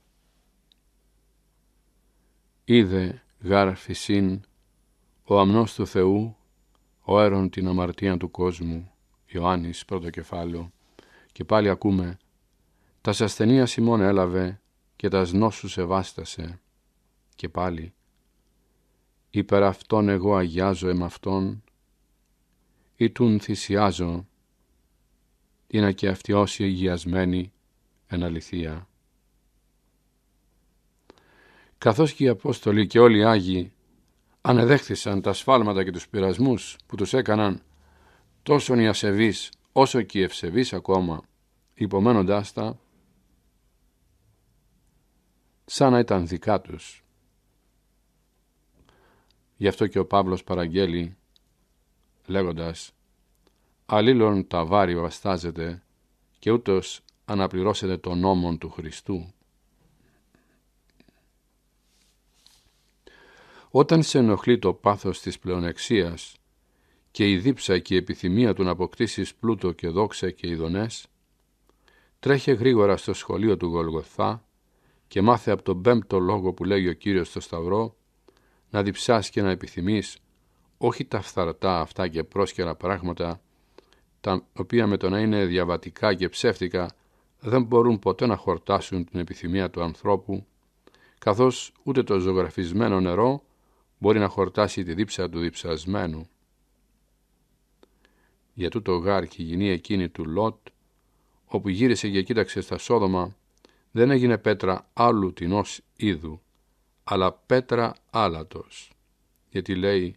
Είδε γάρ φυσίν, ο αμνός του Θεού, ο έρων την αμαρτία του κόσμου, Ιωάννης πρώτο κεφάλαιο, και πάλι ακούμε «Τας ασθενείας ημών έλαβε και τας νόσους εβάστασε» και πάλι υπερ αυτόν εγώ αγιάζω εμ ή τουν θυσιάζω, ή να και αυτοί όσοι υγιασμένοι εν αληθεία. Καθώς και οι Απόστολοι και όλοι οι Άγιοι ανεδέχθησαν τα σφάλματα και τους πειρασμούς που τους έκαναν τόσο οι ασεβείς όσο και οι ευσεβείς ακόμα, υπομένοντάς τα, σαν να ήταν δικά τους. Γι' αυτό και ο Παύλος παραγγέλει λέγοντας «Αλλήλων τα βάρη βαστάζεται και ούτως αναπληρώσετε τον νόμον του Χριστού». Όταν σε ενοχλεί το πάθος της πλεονεξίας και η δίψα και η επιθυμία του να αποκτήσεις πλούτο και δόξα και ειδονές, τρέχε γρήγορα στο σχολείο του Γολγοθά και μάθε από τον πέμπτο λόγο που λέγει ο Κύριος στο Σταυρό να διψάς και να επιθυμείς, όχι τα φθαρτά αυτά και πρόσκαιρα πράγματα, τα οποία με το να είναι διαβατικά και ψεύτικα δεν μπορούν ποτέ να χορτάσουν την επιθυμία του ανθρώπου, καθώς ούτε το ζωγραφισμένο νερό μπορεί να χορτάσει τη δίψα του διψασμένου. Για τούτο γάρ και η εκείνη του Λότ, όπου γύρισε και κοίταξε στα Σόδομα, δεν έγινε πέτρα άλλου τεινός είδου, αλλά πέτρα άλατος, γιατί λέει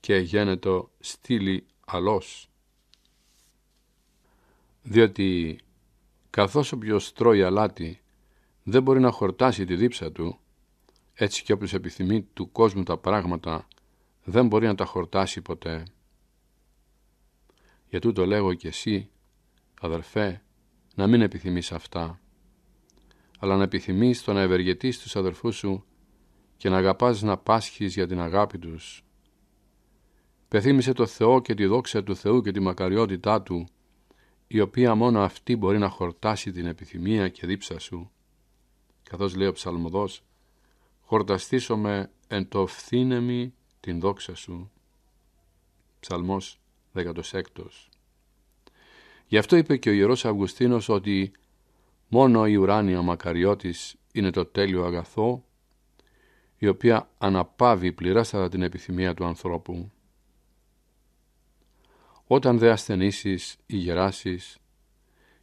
και γένετο στήλη αλός. Διότι καθώς όποιος τρώει αλάτι δεν μπορεί να χορτάσει τη δίψα του, έτσι και όποιος επιθυμεί του κόσμου τα πράγματα δεν μπορεί να τα χορτάσει ποτέ. Για τούτο λέγω κι εσύ, αδερφέ, να μην επιθυμείς αυτά, αλλά να επιθυμείς το να ευεργετείς τους αδερφούς σου και να αγαπάς να πάσχεις για την αγάπη τους. Πεθύμησε το Θεό και τη δόξα του Θεού και τη μακαριότητά Του, η οποία μόνο αυτή μπορεί να χορτάσει την επιθυμία και δίψα σου. Καθώς λέει ο Ψαλμωδός, «Χορταστήσομαι εν το φθήνεμι την δόξα σου. Ψαλμός 16. Γι' αυτό είπε και ο Ιερός Αυγουστίνος ότι μόνο η ουράνια μακαριώτης είναι το τέλειο αγαθό η οποία αναπάβει πληράστατα την επιθυμία του ανθρώπου. Όταν δε ασθενήσεις ή γεράσεις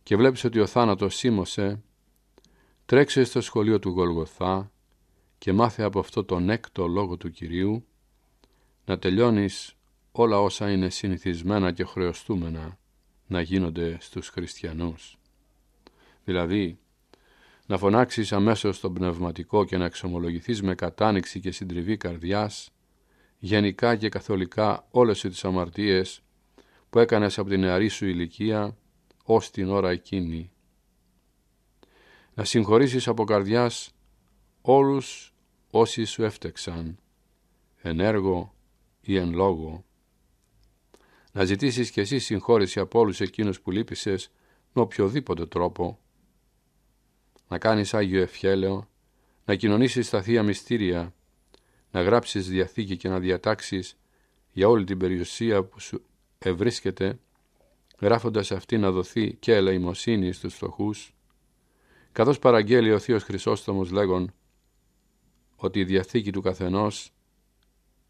και βλέπεις ότι ο θάνατος σίμωσε, τρέξε στο σχολείο του Γολγοθά και μάθε από αυτό τον έκτο λόγο του Κυρίου να τελειώνεις όλα όσα είναι συνηθισμένα και χρεωστούμενα να γίνονται στους χριστιανούς. Δηλαδή, να φωνάξεις αμέσως τον πνευματικό και να εξομολογηθείς με κατάνοιξη και συντριβή καρδιάς, γενικά και καθολικά όλες τις αμαρτίες που έκανες από την νεαρή σου ηλικία ως την ώρα εκείνη. Να συγχωρήσεις από καρδιάς όλους όσοι σου έφτεξαν, εν έργο ή εν λόγο. Να ζητήσεις κι εσύ συγχώρηση από όλους εκείνους που λύπησες με οποιοδήποτε τρόπο, να κάνεις Άγιο Ευχέλαιο, να κοινωνήσεις τα Θεία Μυστήρια, να γράψεις Διαθήκη και να διατάξεις για όλη την περιουσία που σου ευρίσκεται, γράφοντας αυτή να δοθεί και ελεημοσύνη στους φτωχούς, καθώς παραγγέλει ο Θείος Χρυσόστομος λέγον ότι η Διαθήκη του καθενός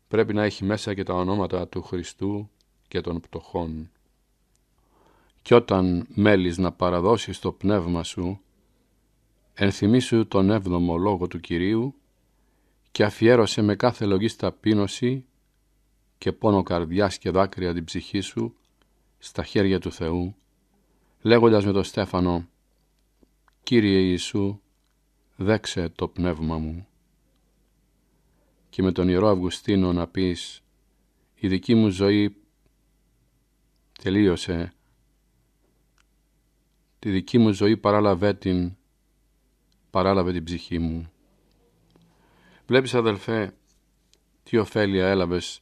πρέπει να έχει μέσα και τα ονόματα του Χριστού και των πτωχών. Κι όταν μέλεις να παραδώσεις το πνεύμα σου, ενθυμίσου τον έβδομο λόγο του Κυρίου και αφιέρωσε με κάθε λογής ταπείνωση και πόνο καρδιάς και δάκρυα την ψυχή σου στα χέρια του Θεού, λέγοντας με τον Στέφανο «Κύριε Ιησού, δέξε το πνεύμα μου» και με τον Ιερό Αυγουστίνο να πεις «Η δική μου ζωή τελείωσε, τη δική μου ζωή παράλαβε την παράλαβε την ψυχή μου. Βλέπεις αδελφέ τι ωφέλεια έλαβες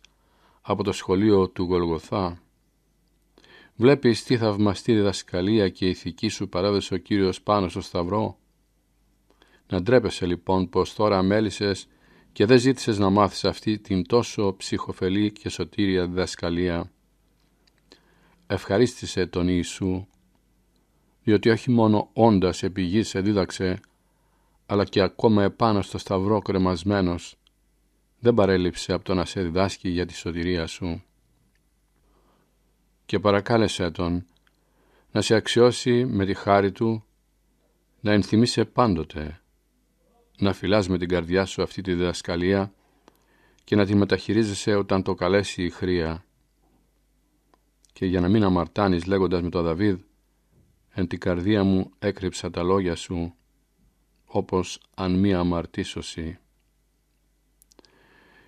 από το σχολείο του Γολγοθά. Βλέπεις τι θαυμαστή διδασκαλία και ηθική σου παράδεσε ο Κύριος πάνω στο Σταυρό. Να ντρέπεσαι λοιπόν πως τώρα μέλησες και δεν ζήτησες να μάθεις αυτή την τόσο ψυχοφελή και σωτήρια διδασκαλία. Ευχαρίστησε τον Ιησού, διότι όχι μόνο όντας επί δίδαξε αλλά και ακόμα επάνω στο σταυρό κρεμασμένος, δεν παρέλειψε από το να σε διδάσκει για τη σωτηρία σου. Και παρακάλεσε τον να σε αξιώσει με τη χάρη του, να ενθυμίσαι πάντοτε, να φυλάς με την καρδιά σου αυτή τη διδασκαλία και να τη μεταχειρίζεσαι όταν το καλέσει η χρία. Και για να μην αμαρτάνεις λέγοντας με τον Δαβίδ, εν την καρδία μου έκρυψα τα λόγια σου όπως αν μία αμαρτήσωση.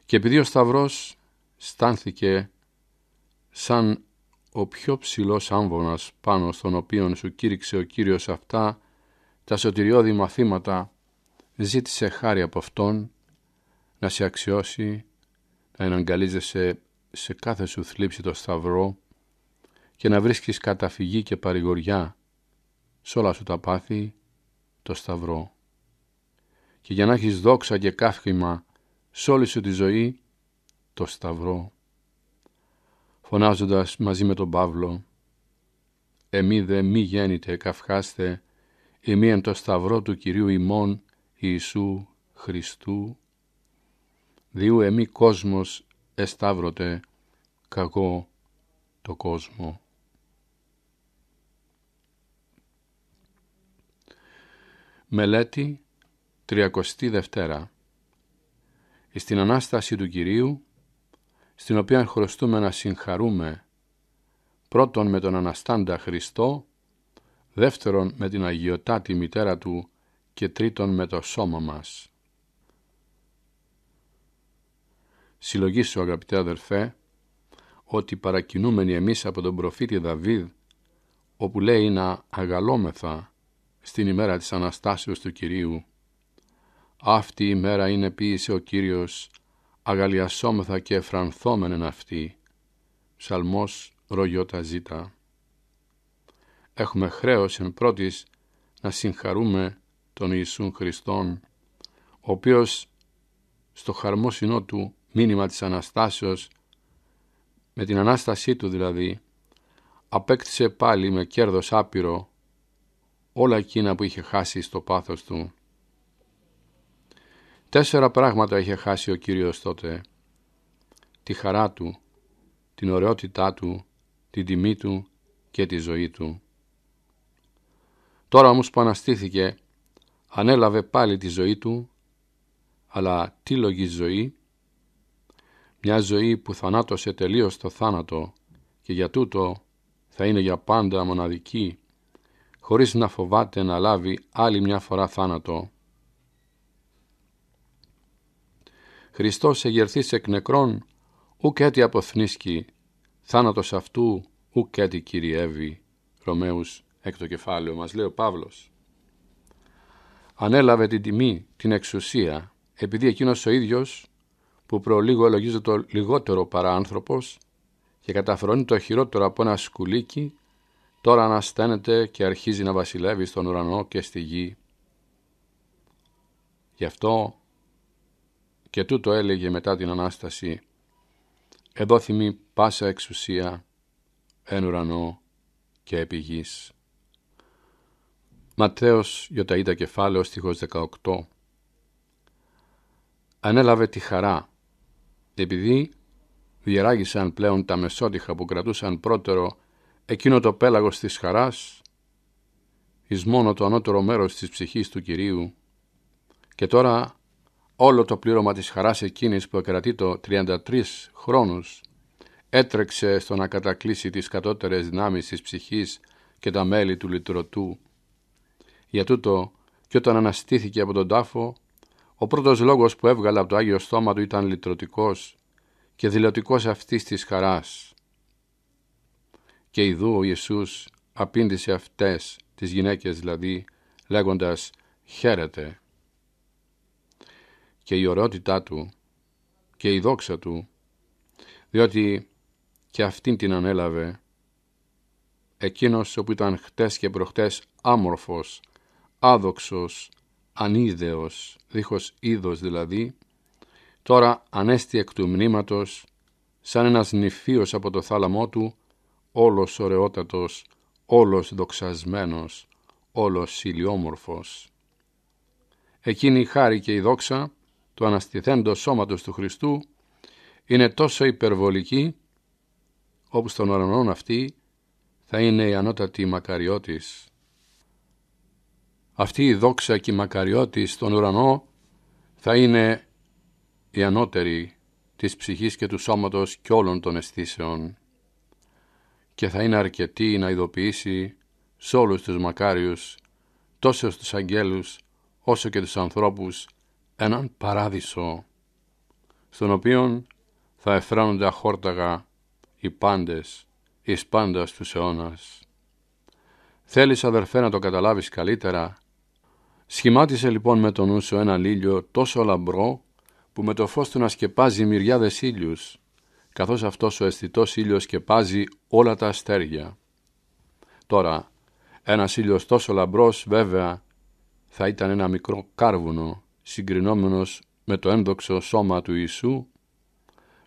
Και επειδή ο Σταυρός στάνθηκε σαν ο πιο ψηλός άμβωνας πάνω στον οποίον σου κήρυξε ο Κύριος αυτά τα σωτηριώδη μαθήματα, ζήτησε χάρη από Αυτόν να σε αξιώσει, να εναγκαλίζεσαι σε κάθε σου θλίψη το Σταυρό και να βρίσκεις καταφυγή και παρηγοριά σε όλα σου τα πάθη, το Σταυρό και για να έχεις δόξα και καύχημα σ' όλη σου τη ζωή, το Σταυρό. Φωνάζοντας μαζί με τον Παύλο, «Εμεί δε μη γέννητε, καυχάστε, εμεί εν το Σταυρό του Κυρίου ημών Ιησού Χριστού, διού εμεί κόσμος εσταύρωτε, κακό το κόσμο». Μελέτη Τριακοστή δεύτερα, στην Ανάσταση του Κυρίου στην οποία χρωστούμε να συγχαρούμε πρώτον με τον Αναστάντα Χριστό δεύτερον με την Αγιοτάτη Μητέρα Του και τρίτον με το σώμα μας. Συλλογίσω αγαπητέ αδερφέ ότι παρακινούμενοι εμείς από τον προφήτη Δαβίδ όπου λέει να αγαλόμεθα στην ημέρα της Αναστάσεως του Κυρίου αυτή η μέρα είναι ποιήσε ο Κύριος, αγαλιασόμεθα και εφρανθόμενεν αυτή. Ψαλμός Ρογιώτα Ζήτα. Έχουμε χρέος εν πρώτης να συγχαρούμε τον Ιησούν Χριστόν, ο οποίος στο χαρμόσυνό του μήνυμα της Αναστάσεως, με την Ανάστασή του δηλαδή, απέκτησε πάλι με κέρδος άπειρο όλα εκείνα που είχε χάσει στο πάθος του. Τέσσερα πράγματα είχε χάσει ο Κύριος τότε. Τη χαρά του, την ωραιότητά του, την τιμή του και τη ζωή του. Τώρα όμως που αναστήθηκε, ανέλαβε πάλι τη ζωή του, αλλά τι λογή ζωή, μια ζωή που θανάτωσε τελείως το θάνατο και για τούτο θα είναι για πάντα μοναδική, χωρίς να φοβάται να λάβει άλλη μια φορά θάνατο. Χριστός εγερθείς εκ νεκρών, ουκ έτη αποθνίσκει, θάνατος αυτού ουκ έτη κυριεύει. Ρωμαίους εκ το κεφάλαιο μας λέει ο Παύλος. Ανέλαβε την τιμή, την εξουσία, επειδή εκείνος ο ίδιος, που προλίγο ελογίζεται το λιγότερο παρά άνθρωπος, και καταφρονεί το χειρότερο από ένα σκουλίκι, τώρα ανασταίνεται και αρχίζει να βασιλεύει στον ουρανό και στη γη. Γι' αυτό και τούτο έλεγε μετά την Ανάσταση «Εδώ θυμεί πάσα εξουσία εν ουρανό και επί γης». Ματθαίος Ιωταΐτα κεφάλαιο στιχος 18 Ανέλαβε τη χαρά επειδή διεράγησαν πλέον τα μεσότυχα που κρατούσαν πρώτερο εκείνο το πέλαγος της χαράς εις μόνο το ανώτερο μέρος της ψυχής του Κυρίου και τώρα όλο το πλήρωμα της χαράς εκείνης που εκρατεί το 33 χρόνους, έτρεξε στο να κατακλείσει τις κατώτερες δυνάμεις της ψυχής και τα μέλη του λυτρωτού. Για τούτο, κι όταν αναστήθηκε από τον τάφο, ο πρώτος λόγος που έβγαλε από το Άγιο Στόμα του ήταν λυτρωτικός και δηλωτικός αυτής της χαράς. Και ειδού ο Ιησούς απήντησε αυτές τις γυναίκες δηλαδή λέγοντας «Χαίρετε» και η ωραιότητά του και η δόξα του, διότι και αυτήν την ανέλαβε εκείνος όπου ήταν χτες και προχτές άμορφος, άδοξος, ανίδεος, δίχως είδος δηλαδή, τώρα ανέστη εκ του μνήματος, σαν ένας νηφίος από το θάλαμό του, όλος ωραιότατος, όλος δοξασμένος, όλος ηλιόμορφος. Εκείνη η χάρη και η δόξα το Αναστηθέντος σώματος του Χριστού είναι τόσο υπερβολική όπου στον ουρανόν αυτή θα είναι η ανώτατη μακαριώτης. Αυτή η δόξα και η μακαριώτης στον ουρανό θα είναι η ανώτερη της ψυχής και του σώματος και όλων των αισθήσεων και θα είναι αρκετή να ειδοποιήσει σε όλους τους μακάριους τόσο στους αγγέλους όσο και τους ανθρώπους έναν παράδεισο στον οποίο θα εφράνονται αχόρταγα οι πάντες εις πάντας τους αιώνας. Θέλεις αδερφέ να το καταλάβεις καλύτερα. Σχημάτισε λοιπόν με τον νου σου ένα λίλιο τόσο λαμπρό που με το φως του να σκεπάζει μυριάδες ήλιους καθώς αυτός ο αισθητός ήλιος σκεπάζει όλα τα αστέρια. Τώρα, ένας ήλιος τόσο λαμπρός βέβαια θα ήταν ένα μικρό κάρβουνο συγκρινόμενος με το ένδοξο σώμα του Ιησού,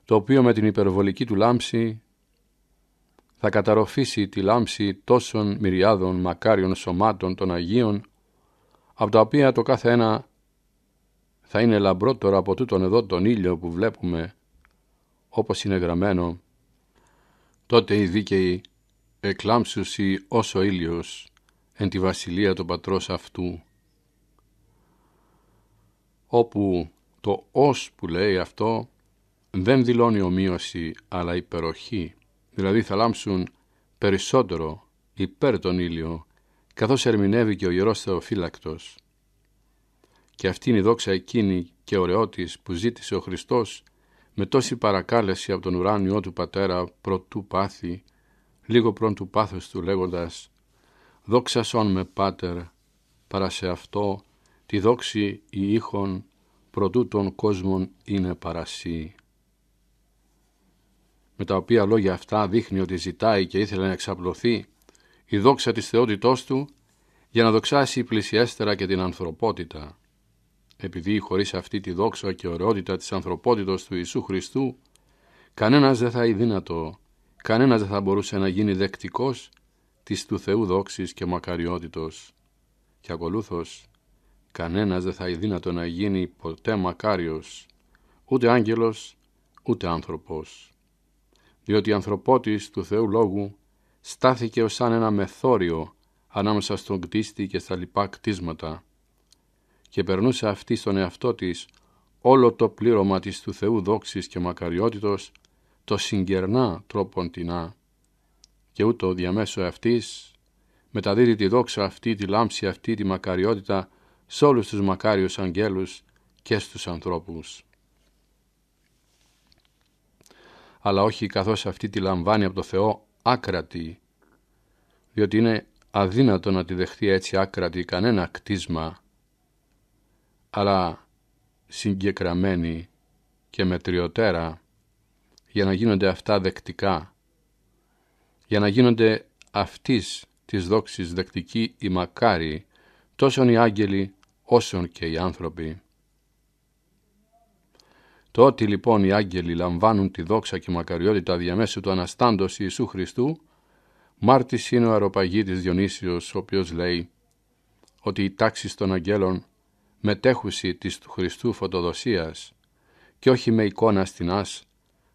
το οποίο με την υπερβολική του λάμψη θα καταροφήσει τη λάμψη τόσων μυριάδων μακάριων σωμάτων των Αγίων, από τα οποία το κάθε ένα θα είναι λαμπρότερο από τούτον εδώ τον ήλιο που βλέπουμε, όπως είναι γραμμένο, τότε οι δίκαιοι εκλάμψουσι όσο ήλιος εν τη βασιλεία του πατρός αυτού όπου το «ως» που λέει αυτό δεν δηλώνει ομοίωση αλλά υπεροχή, δηλαδή θα λάμψουν περισσότερο υπέρ τον ήλιο, καθώς ερμηνεύει και ο Ιερός Θεοφύλακτος. Και αυτή είναι η δόξα εκείνη και ωραιότης που ζήτησε ο Χριστός με τόση παρακάλεση από τον ουράνιό του πατέρα προτού πάθη, λίγο πρών του πάθους του λέγοντας «Δόξα με πάτερ, παρά σε αυτό τη δόξη η ήχον προτού των κόσμων είναι παρασύ. Με τα οποία λόγια αυτά δείχνει ότι ζητάει και ήθελε να εξαπλωθεί η δόξα της θεότητός του για να δοξάσει πλησιέστερα και την ανθρωπότητα. Επειδή χωρίς αυτή τη δόξα και ωραιότητα της ανθρωπότητος του Ιησού Χριστού κανένας δεν θα είναι δυνατό, κανένας δεν θα μπορούσε να γίνει δεκτικός της του Θεού δόξης και μακαριότητος. Και ακολούθως Κανένας δεν θα είναι δύνατο να γίνει ποτέ μακάριος, ούτε άγγελος, ούτε άνθρωπος. Διότι η ανθρωπότης του Θεού Λόγου στάθηκε ως σαν ένα μεθόριο ανάμεσα στον κτίστη και στα λοιπά κτίσματα και περνούσε αυτή στον εαυτό της όλο το πλήρωμα της του Θεού δόξης και μακαριότητος το συγκερνά τρόπον τεινά και ούτω διαμέσω αυτής μεταδίδει τη δόξα αυτή, τη λάμψη αυτή, τη μακαριότητα σε όλους τους μακάριους αγγέλους και στους ανθρώπους. Αλλά όχι καθώς αυτή τη λαμβάνει από το Θεό άκρατη, διότι είναι αδύνατο να τη δεχτεί έτσι άκρατη κανένα κτίσμα, αλλά συγκεκραμένη και μετριωτέρα για να γίνονται αυτά δεκτικά, για να γίνονται αυτής της δόξης δεκτική η μακάρι, τόσο οι άγγελοι όσων και οι άνθρωποι. Το ότι λοιπόν οι άγγελοι λαμβάνουν τη δόξα και μακαριότητα διαμέσου του Αναστάντος Ιησού Χριστού, μάρτης είναι ο αεροπαγίτης Διονύσιος, ο οποίος λέει ότι η τάξη των αγγέλων μετέχουσι της του Χριστού φωτοδοσίας και όχι με εικόνα στινάς,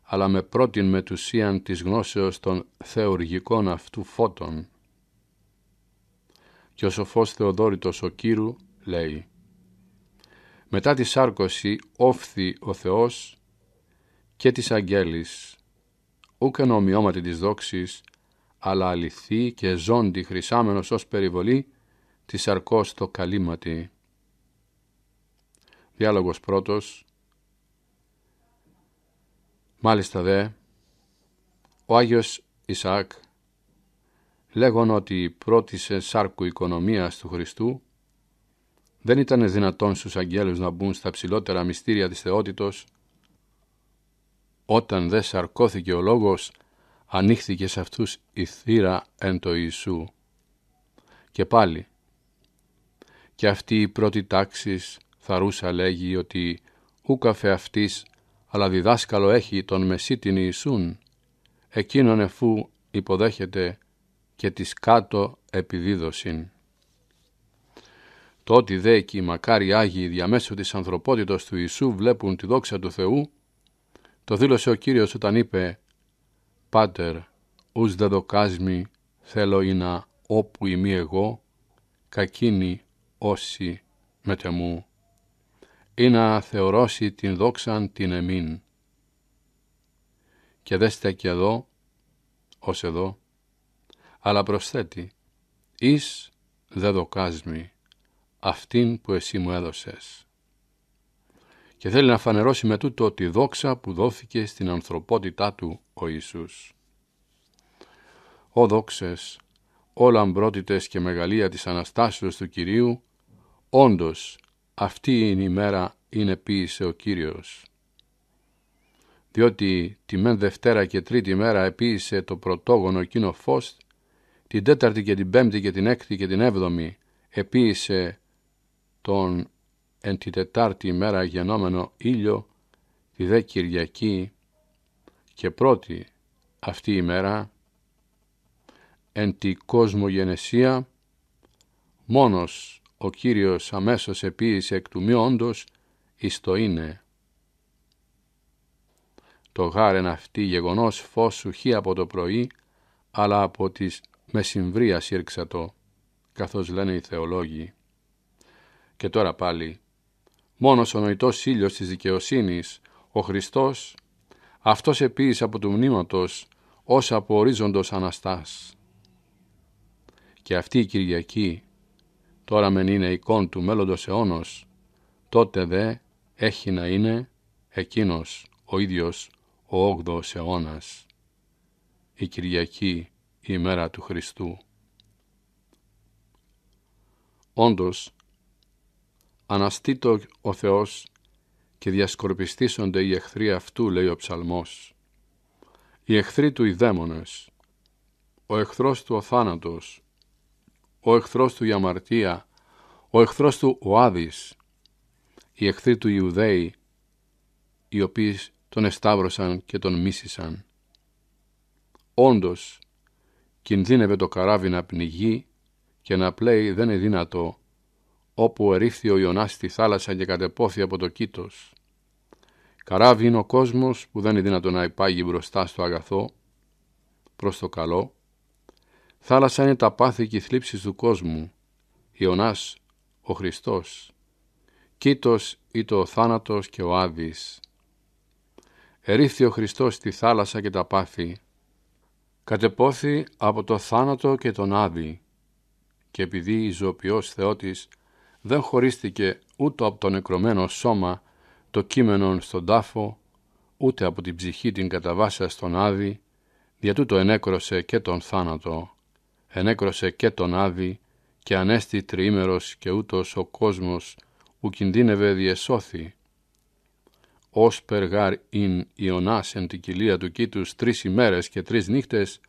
αλλά με πρώτην μετουσίαν της γνώσεως των θεουργικών αυτού φώτων. Και ο σοφός Θεοδόρητος ο Κύρου λέει. Μετά τη σάρκωση όφθη ο Θεός και της αγγέλης, ούκεν ομοιώματι της δόξης, αλλά αληθή και ζώντη χρυσάμενος ως περιβολή, της σαρκός το καλύματι. Διάλογος πρώτος. Μάλιστα δε, ο Άγιος Ισαάκ, λέγον ότι πρώτησε σάρκου οικονομίας του Χριστού, δεν ήταν δυνατόν στους αγγέλους να μπουν στα ψηλότερα μυστήρια της θεότητος. Όταν δε σαρκώθηκε ο λόγος, ανοίχθηκε σε αυτούς η θύρα εν το Ιησού. Και πάλι, και αυτή η πρώτη τάξης θαρούσα λέγει ότι ούκαφε αυτής, αλλά διδάσκαλο έχει τον μεσίτην Ιησούν, εκείνον εφού υποδέχεται και της κάτω επιδίδωσιν. Το ότι δε και οι μακάρι Άγιοι διαμέσου της ανθρωπότητας του Ιησού βλέπουν τη δόξα του Θεού, το δήλωσε ο Κύριος όταν είπε «Πάτερ, ους δεδοκάσμι θέλω να όπου ημί εγώ, κακίνη όσοι μετεμού, ή να θεωρώσει την δόξαν την εμήν. Και δε στέκει εδώ, ως εδώ, αλλά προσθέτει, εις δεδοκάσμι αυτήν που εσύ μου έδωσες. Και θέλει να φανερώσει με τούτο τη δόξα που δόθηκε στην ανθρωπότητά του ο Ιησούς. Ο δόξες, ό λαμπρότητες και μεγαλεία της Αναστάσεως του Κυρίου, όντως αυτή είναι η μέρα είναι ποίησε ο Κύριος. Διότι τη μεν Δευτέρα και Τρίτη μέρα επίησε το πρωτόγωνο εκείνο φως, την Τέταρτη και την Πέμπτη και την Έκτη και την Έβδομη επίησε τον εν τη τετάρτη ημέρα γενόμενο ήλιο τη δε Κυριακή και πρώτη αυτή ημέρα εν τη κοσμογενεσία μόνος ο Κύριος αμέσως επίησε εκ του μη εις το είναι. Το γάρεν αυτή γεγονός φως από το πρωί αλλά από τις μεσημβρίας ήρξατο, το καθώς λένε οι θεολόγοι. Και τώρα πάλι, μόνος ο νοητός ήλιος της δικαιοσύνης, ο Χριστός, αυτός επίσης από του μνήματος, ως από ορίζοντος Αναστάς. Και αυτή η Κυριακή, τώρα μεν είναι εικόν του μέλλοντος αιώνος, τότε δε έχει να είναι εκείνος ο ίδιος ο όγδος αιώνας, η Κυριακή η ημέρα του Χριστού. Όντως, Αναστήτω ο Θεός και διασκορπιστήσονται οι εχθροί αυτού, λέει ο ψαλμός. Οι εχθροί του οι δαίμονες, ο εχθρός του ο θάνατος, ο εχθρός του η αμαρτία, ο εχθρός του ο Άδης, οι εχθροί του Ιουδαίοι, οι οποίοι τον εσταύρωσαν και τον μίσησαν. Όντως, κινδύνευε το καράβι να πνιγεί και να πλέει δεν είναι δυνατό όπου ερήφθη ο Ιωνάς στη θάλασσα και κατεπόθη από το κήτος. Καράβι είναι ο κόσμος που δεν είναι δυνατό να υπάγει μπροστά στο αγαθό, προς το καλό. Θάλασσα είναι τα πάθη και οι θλίψεις του κόσμου, Ιωνάς ο Χριστός. Κήτος ή το θάνατος και ο Άδης. Ερήφθη ο Χριστός στη θάλασσα και τα πάθη. Κατεπόθη από το θάνατο και τον Άδη. Και επειδή η ζωοποιός Θεότης δεν χωρίστηκε ούτε από το νεκρωμένο σώμα το κείμενο στον τάφο, ούτε από την ψυχή την καταβάσα στον Άδη, δια τούτο ενέκρωσε και τον θάνατο, ενέκρωσε και τον Άδη και ανέστη τριήμερος και ούτως ο κόσμος που κινδύνευε διεσώθη. Ως περγάρ ειν Ιωνάς εν την κοιλία του κήτους τρεις ημέρες και τρεις νύχτες,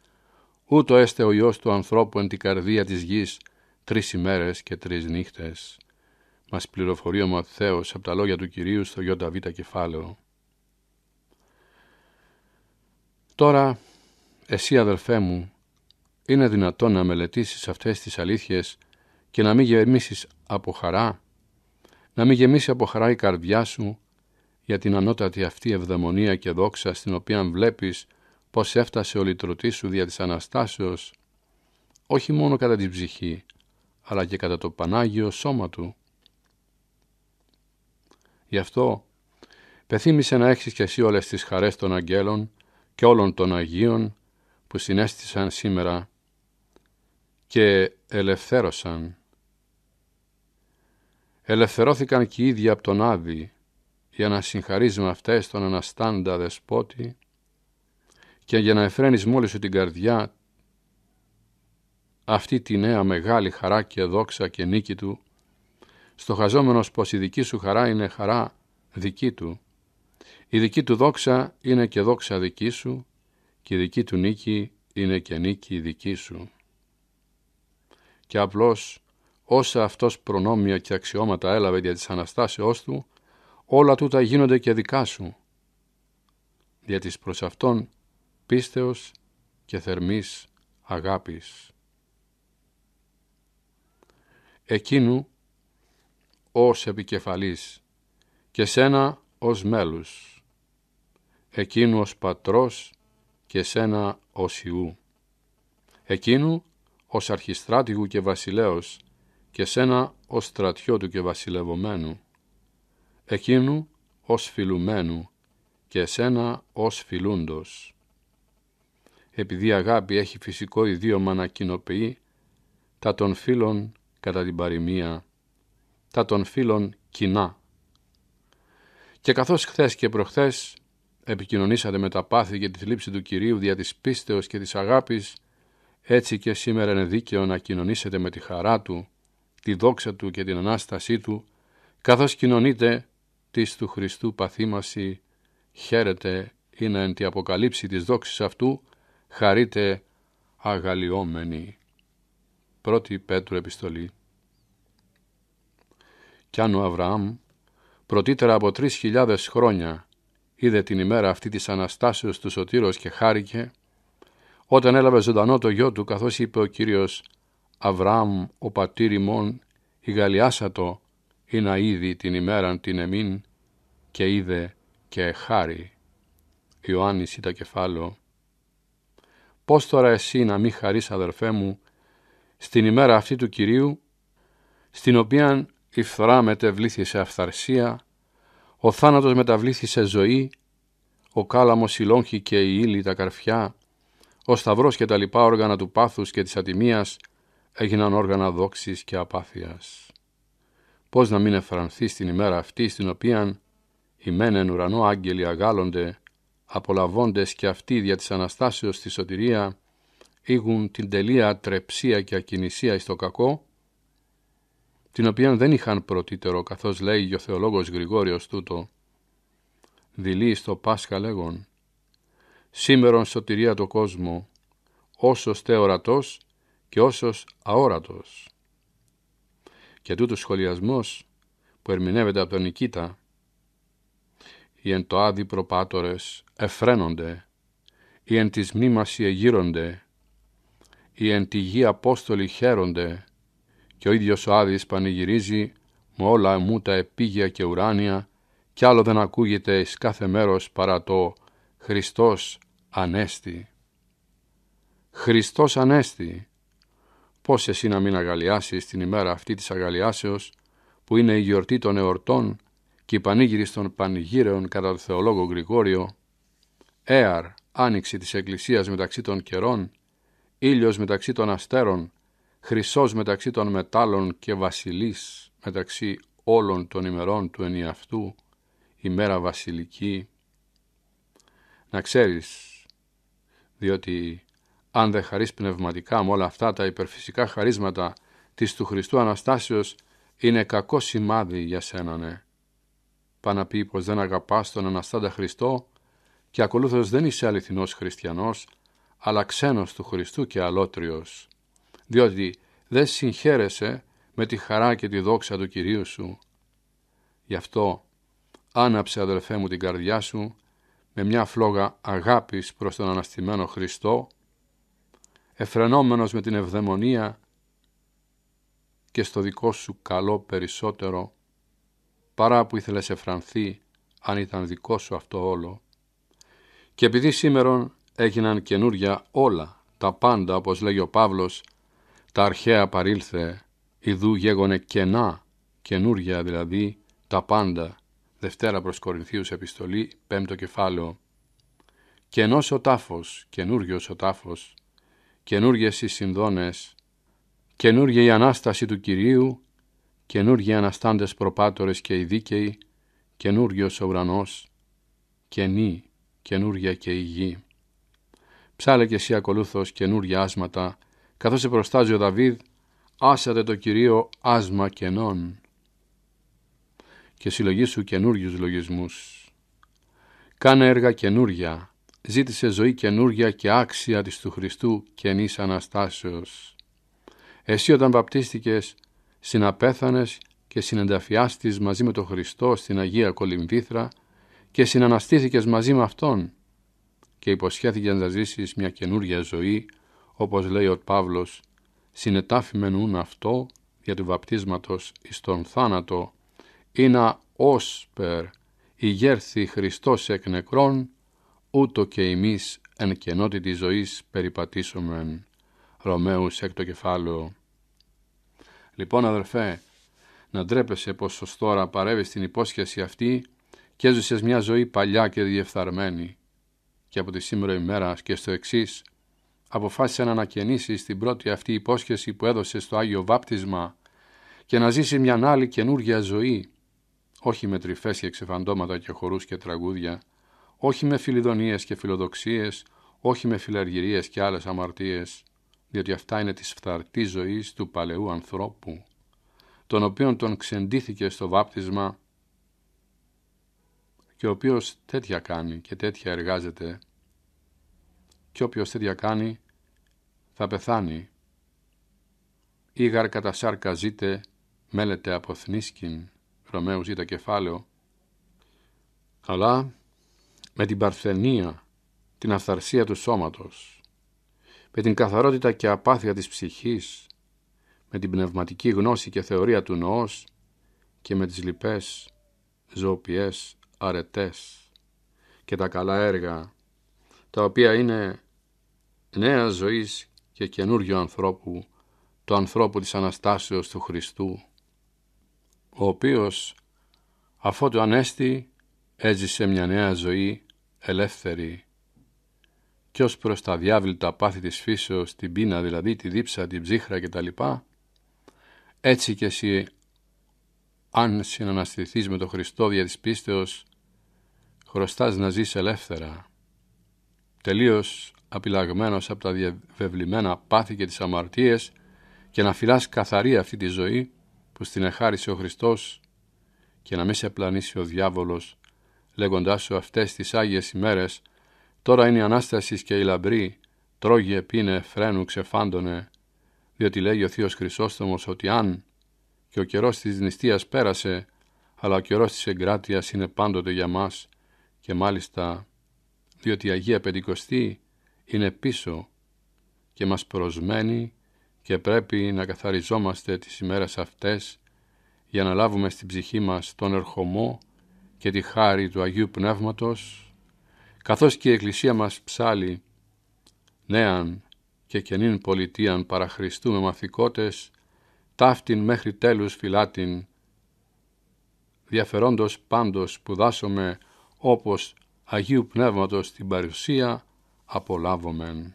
ούτω έστε ο Υιός του ανθρώπου εν την καρδία της γης τρεις ημέρες και τρεις νύχτες μας πληροφορεί ο Μαθαίος από τα λόγια του Κυρίου στο ΙΒ κεφάλαιο. Τώρα, εσύ αδελφέ μου, είναι δυνατόν να μελετήσεις αυτές τις αλήθειες και να μην γεμίσεις από χαρά, να μην γεμίσει από χαρά η καρδιά σου για την ανώτατη αυτή ευδαιμονία και δόξα στην οποία βλέπεις πως έφτασε ο λυτρωτής σου δια της Αναστάσεως, όχι μόνο κατά την ψυχή, αλλά και κατά το Πανάγιο σώμα του, Γι' αυτό πεθύμησε να έχεις κι εσύ όλες τις χαρές των αγγέλων και όλων των Αγίων που συνέστησαν σήμερα και ελευθέρωσαν. Ελευθερώθηκαν και οι ίδιοι από τον Άδη για να συγχαρίζουμε με αυτές τον αναστάντα δεσπότη και για να εφραίνεις μόλις σου την καρδιά αυτή τη νέα μεγάλη χαρά και δόξα και νίκη του στοχαζόμενος πως η δική σου χαρά είναι χαρά δική του, η δική του δόξα είναι και δόξα δική σου και η δική του νίκη είναι και νίκη δική σου. Και απλώς όσα αυτός προνόμια και αξιώματα έλαβε για τις Αναστάσεώς του, όλα τούτα γίνονται και δικά σου, για τις προς αυτόν πίστεως και θερμής αγάπης. Εκείνου ως επικεφαλής και σένα ως μέλους, εκείνου ως πατρός και σένα ως Ιού, εκείνου ως αρχιστράτηγου και βασιλέως και σένα ως στρατιώτου και βασιλευωμένου, εκείνου ως φιλουμένου και σένα ως φιλούντος. Επειδή η αγάπη έχει φυσικό ιδίωμα να κοινοποιεί τα των φίλων κατά την παροιμία τα των φίλων κοινά. Και καθώς χθες και προχθές επικοινωνήσατε με τα πάθη και τη θλίψη του Κυρίου δια της πίστεως και της αγάπης, έτσι και σήμερα είναι δίκαιο να κοινωνήσετε με τη χαρά Του, τη δόξα Του και την Ανάστασή Του, καθώς κοινωνείτε της του Χριστού παθήμαση, χαίρετε να εν τη αποκαλύψη της δόξης αυτού, χαρείτε αγαλιόμενοι. Πρώτη Πέτρου Επιστολή κι αν Αβραάμ πρωτήτερα από τρεις χιλιάδες χρόνια είδε την ημέρα αυτή της Αναστάσεως του Σωτήρος και χάρηκε, όταν έλαβε ζωντανό το γιο του, καθώς είπε ο Κύριος «Αβραάμ, ο πατήρ ημών, η Γαλιάσατο, ή να την ημέραν την εμήν, και είδε και χάρη». Ιωάννης ήταν κεφάλαιο. «Πώς τώρα εσύ να μη χαρείς, αδερφέ μου, στην ημέρα αυτή του Κυρίου, στην οποία η φθορά μετεβλήθη σε αυθαρσία, ο θάνατος μεταβλήθη σε ζωή, ο κάλαμος και η ύλη τα καρφιά, ο σταυρός και τα λοιπά όργανα του πάθους και της ατιμίας έγιναν όργανα δόξης και απάθειας. Πώς να μην εφρανθεί στην ημέρα αυτή στην οποία οι μένεν ουρανό άγγελοι αγάλλονται, απολαβώντες και αυτοί δια της Αναστάσεως στη σωτηρία, ήγουν την τελεία τρεψία και ακινησία εις το κακό, την οποία δεν είχαν πρωτήτερο, καθώς λέει ο θεολόγος Γρηγόριος τούτο, δηλεί στο Πάσχα λέγον, σήμερον σωτηρία το κόσμο, όσος τε και όσος αόρατος. Και τούτος σχολιασμός που ερμηνεύεται από τον Νικήτα, οι εν το άδει προπάτορες εφραίνονται, οι εν της μνήμασι οι εγείρονται, οι εν τη γη Απόστολοι χαίρονται, και ο ίδιος ο Άδης πανηγυρίζει με όλα μου τα επίγεια και ουράνια κι άλλο δεν ακούγεται εις κάθε μέρος παρά το «Χριστός Ανέστη». Χριστός Ανέστη. Πώς εσύ να μην αγαλιάσεις την ημέρα αυτή της αγαλιάσεως που είναι η γιορτή των εορτών και η πανήγυρη των πανηγύρεων κατά τον θεολόγο Γρηγόριο, έαρ, άνοιξη της Εκκλησίας μεταξύ των καιρών, ήλιος μεταξύ των αστέρων, χρυσός μεταξύ των μετάλλων και βασιλής μεταξύ όλων των ημερών του ενιαυτού, ημέρα βασιλική. Να ξέρεις, διότι αν δεν χαρείς πνευματικά με όλα αυτά τα υπερφυσικά χαρίσματα της του Χριστού Αναστάσεως, είναι κακό σημάδι για σένα, ναι. Πάνα πει πως δεν αγαπάς τον Αναστάντα Χριστό και ακολούθως δεν είσαι αληθινός χριστιανός, αλλά ξένος του Χριστού και αλότριος διότι δεν συγχαίρεσαι με τη χαρά και τη δόξα του Κυρίου σου. Γι' αυτό άναψε αδελφέ μου την καρδιά σου με μια φλόγα αγάπης προς τον Αναστημένο Χριστό, εφρενόμενος με την ευδαιμονία και στο δικό σου καλό περισσότερο, παρά που ήθελες εφρανθεί αν ήταν δικό σου αυτό όλο. Και επειδή σήμερον έγιναν καινούρια όλα, τα πάντα, όπως λέγει ο Παύλος, τα αρχαία παρήλθε, ιδού γέγονε κενά, καινούρια δηλαδή, τα πάντα. Δευτέρα προς Κορινθίους επιστολή, πέμπτο κεφάλαιο. Κενός ο τάφος, καινούριος ο τάφος, καινούργιες οι συνδόνες, καινούργια η Ανάσταση του Κυρίου, καινούργιοι αναστάντες προπάτορες και οι δίκαιοι, καινούργιος ο ουρανός, καινή, καινούργια και η γη. Ψάλε και εσύ ακολούθως καινούργια άσματα, καθώς επροστάζει ο Δαβίδ «Άσατε το Κυρίο άσμα κενών» και συλλογήσου καινούριους λογισμούς. Κάνε έργα καινούρια, ζήτησε ζωή καινούρια και άξια της του Χριστού καινής Αναστάσεως. Εσύ όταν βαπτίστηκες, συναπέθανες και συνενταφιάστης μαζί με τον Χριστό στην Αγία Κολυμβήθρα και συναναστήθηκες μαζί με Αυτόν και υποσχέθηκες να ζήσεις μια καινούρια ζωή όπως λέει ο Παύλος, συνετάφημεν αυτό για του βαπτίσματος εις τον θάνατο, ή να ως περ ηγέρθη Χριστός εκ νεκρών, ούτω και εμείς εν κενοτητη ζωής περιπατήσομεν. Ρωμαίους το κεφάλαιο. Λοιπόν αδερφέ, να ντρέπεσαι πως ως τώρα παρέβεις την υπόσχεση αυτή και έζησες μια ζωή παλιά και διεφθαρμένη. Και από τη σήμερα ημέρα και στο εξής αποφάσισε να ανακαινήσει στην πρώτη αυτή υπόσχεση που έδωσε στο Άγιο Βάπτισμα και να ζήσει μια άλλη καινούργια ζωή, όχι με τρυφές και ξεφαντώματα και χορούς και τραγούδια, όχι με φιλιδονίες και φιλοδοξίες, όχι με φιλαργυρίες και άλλες αμαρτίες, διότι αυτά είναι της φθαρτής ζωής του παλαιού ανθρώπου, τον οποίον τον ξεντήθηκε στο βάπτισμα και ο οποίος τέτοια κάνει και τέτοια εργάζεται και όποιος τέτοια κάνει θα πεθάνει. Ήγαρ κατά σάρκα ζείτε, μέλετε από θνίσκιν, Ρωμαίου ζήτα κεφάλαιο, αλλά με την παρθενία, την αυθαρσία του σώματος, με την καθαρότητα και απάθεια της ψυχής, με την πνευματική γνώση και θεωρία του νοός και με τις λοιπές, ζωοποιές, αρετές και τα καλά έργα, τα οποία είναι νέα ζωής και καινούργιο ανθρώπου, το ανθρώπου της Αναστάσεως του Χριστού, ο οποίος, αφού το ανέστη, έζησε μια νέα ζωή ελεύθερη και ως προς τα διάβλητα πάθη της φύσεως, την πείνα δηλαδή, τη δίψα, την ψύχρα κτλ. Έτσι και εσύ, αν συναναστηθείς με τον Χριστό δια της πίστεως, χρωστάς να ζεις ελεύθερα, τελείως απειλαγμένος από τα διαβεβλημένα πάθη και τις αμαρτίες και να φυλάς καθαρή αυτή τη ζωή που στην εχάρισε ο Χριστός και να μην σε πλανήσει ο διάβολος λέγοντάς σου αυτές τις Άγιες ημέρες τώρα είναι η Ανάστασης και η λαμπρή τρώγε, πίνε, φρένου, ξεφάντωνε διότι λέγει ο Θείος Χρυσόστομος ότι αν και ο καιρός της νηστείας πέρασε αλλά ο καιρός της εγκράτειας είναι πάντοτε για μας και μάλιστα διότι η Αγία Πεντηκοστή είναι πίσω και μας προσμένει και πρέπει να καθαριζόμαστε τις ημέρες αυτές για να λάβουμε στην ψυχή μας τον ερχομό και τη χάρη του Αγίου Πνεύματος, καθώς και η Εκκλησία μας ψάλει νέαν και καινήν πολιτείαν παραχριστούμε με μαθηκότες, ταύτην μέχρι τέλους φυλάτην, διαφερόντος πάντως δάσομε όπως Αγίου Πνεύματος την παρουσία, απολάβομεν.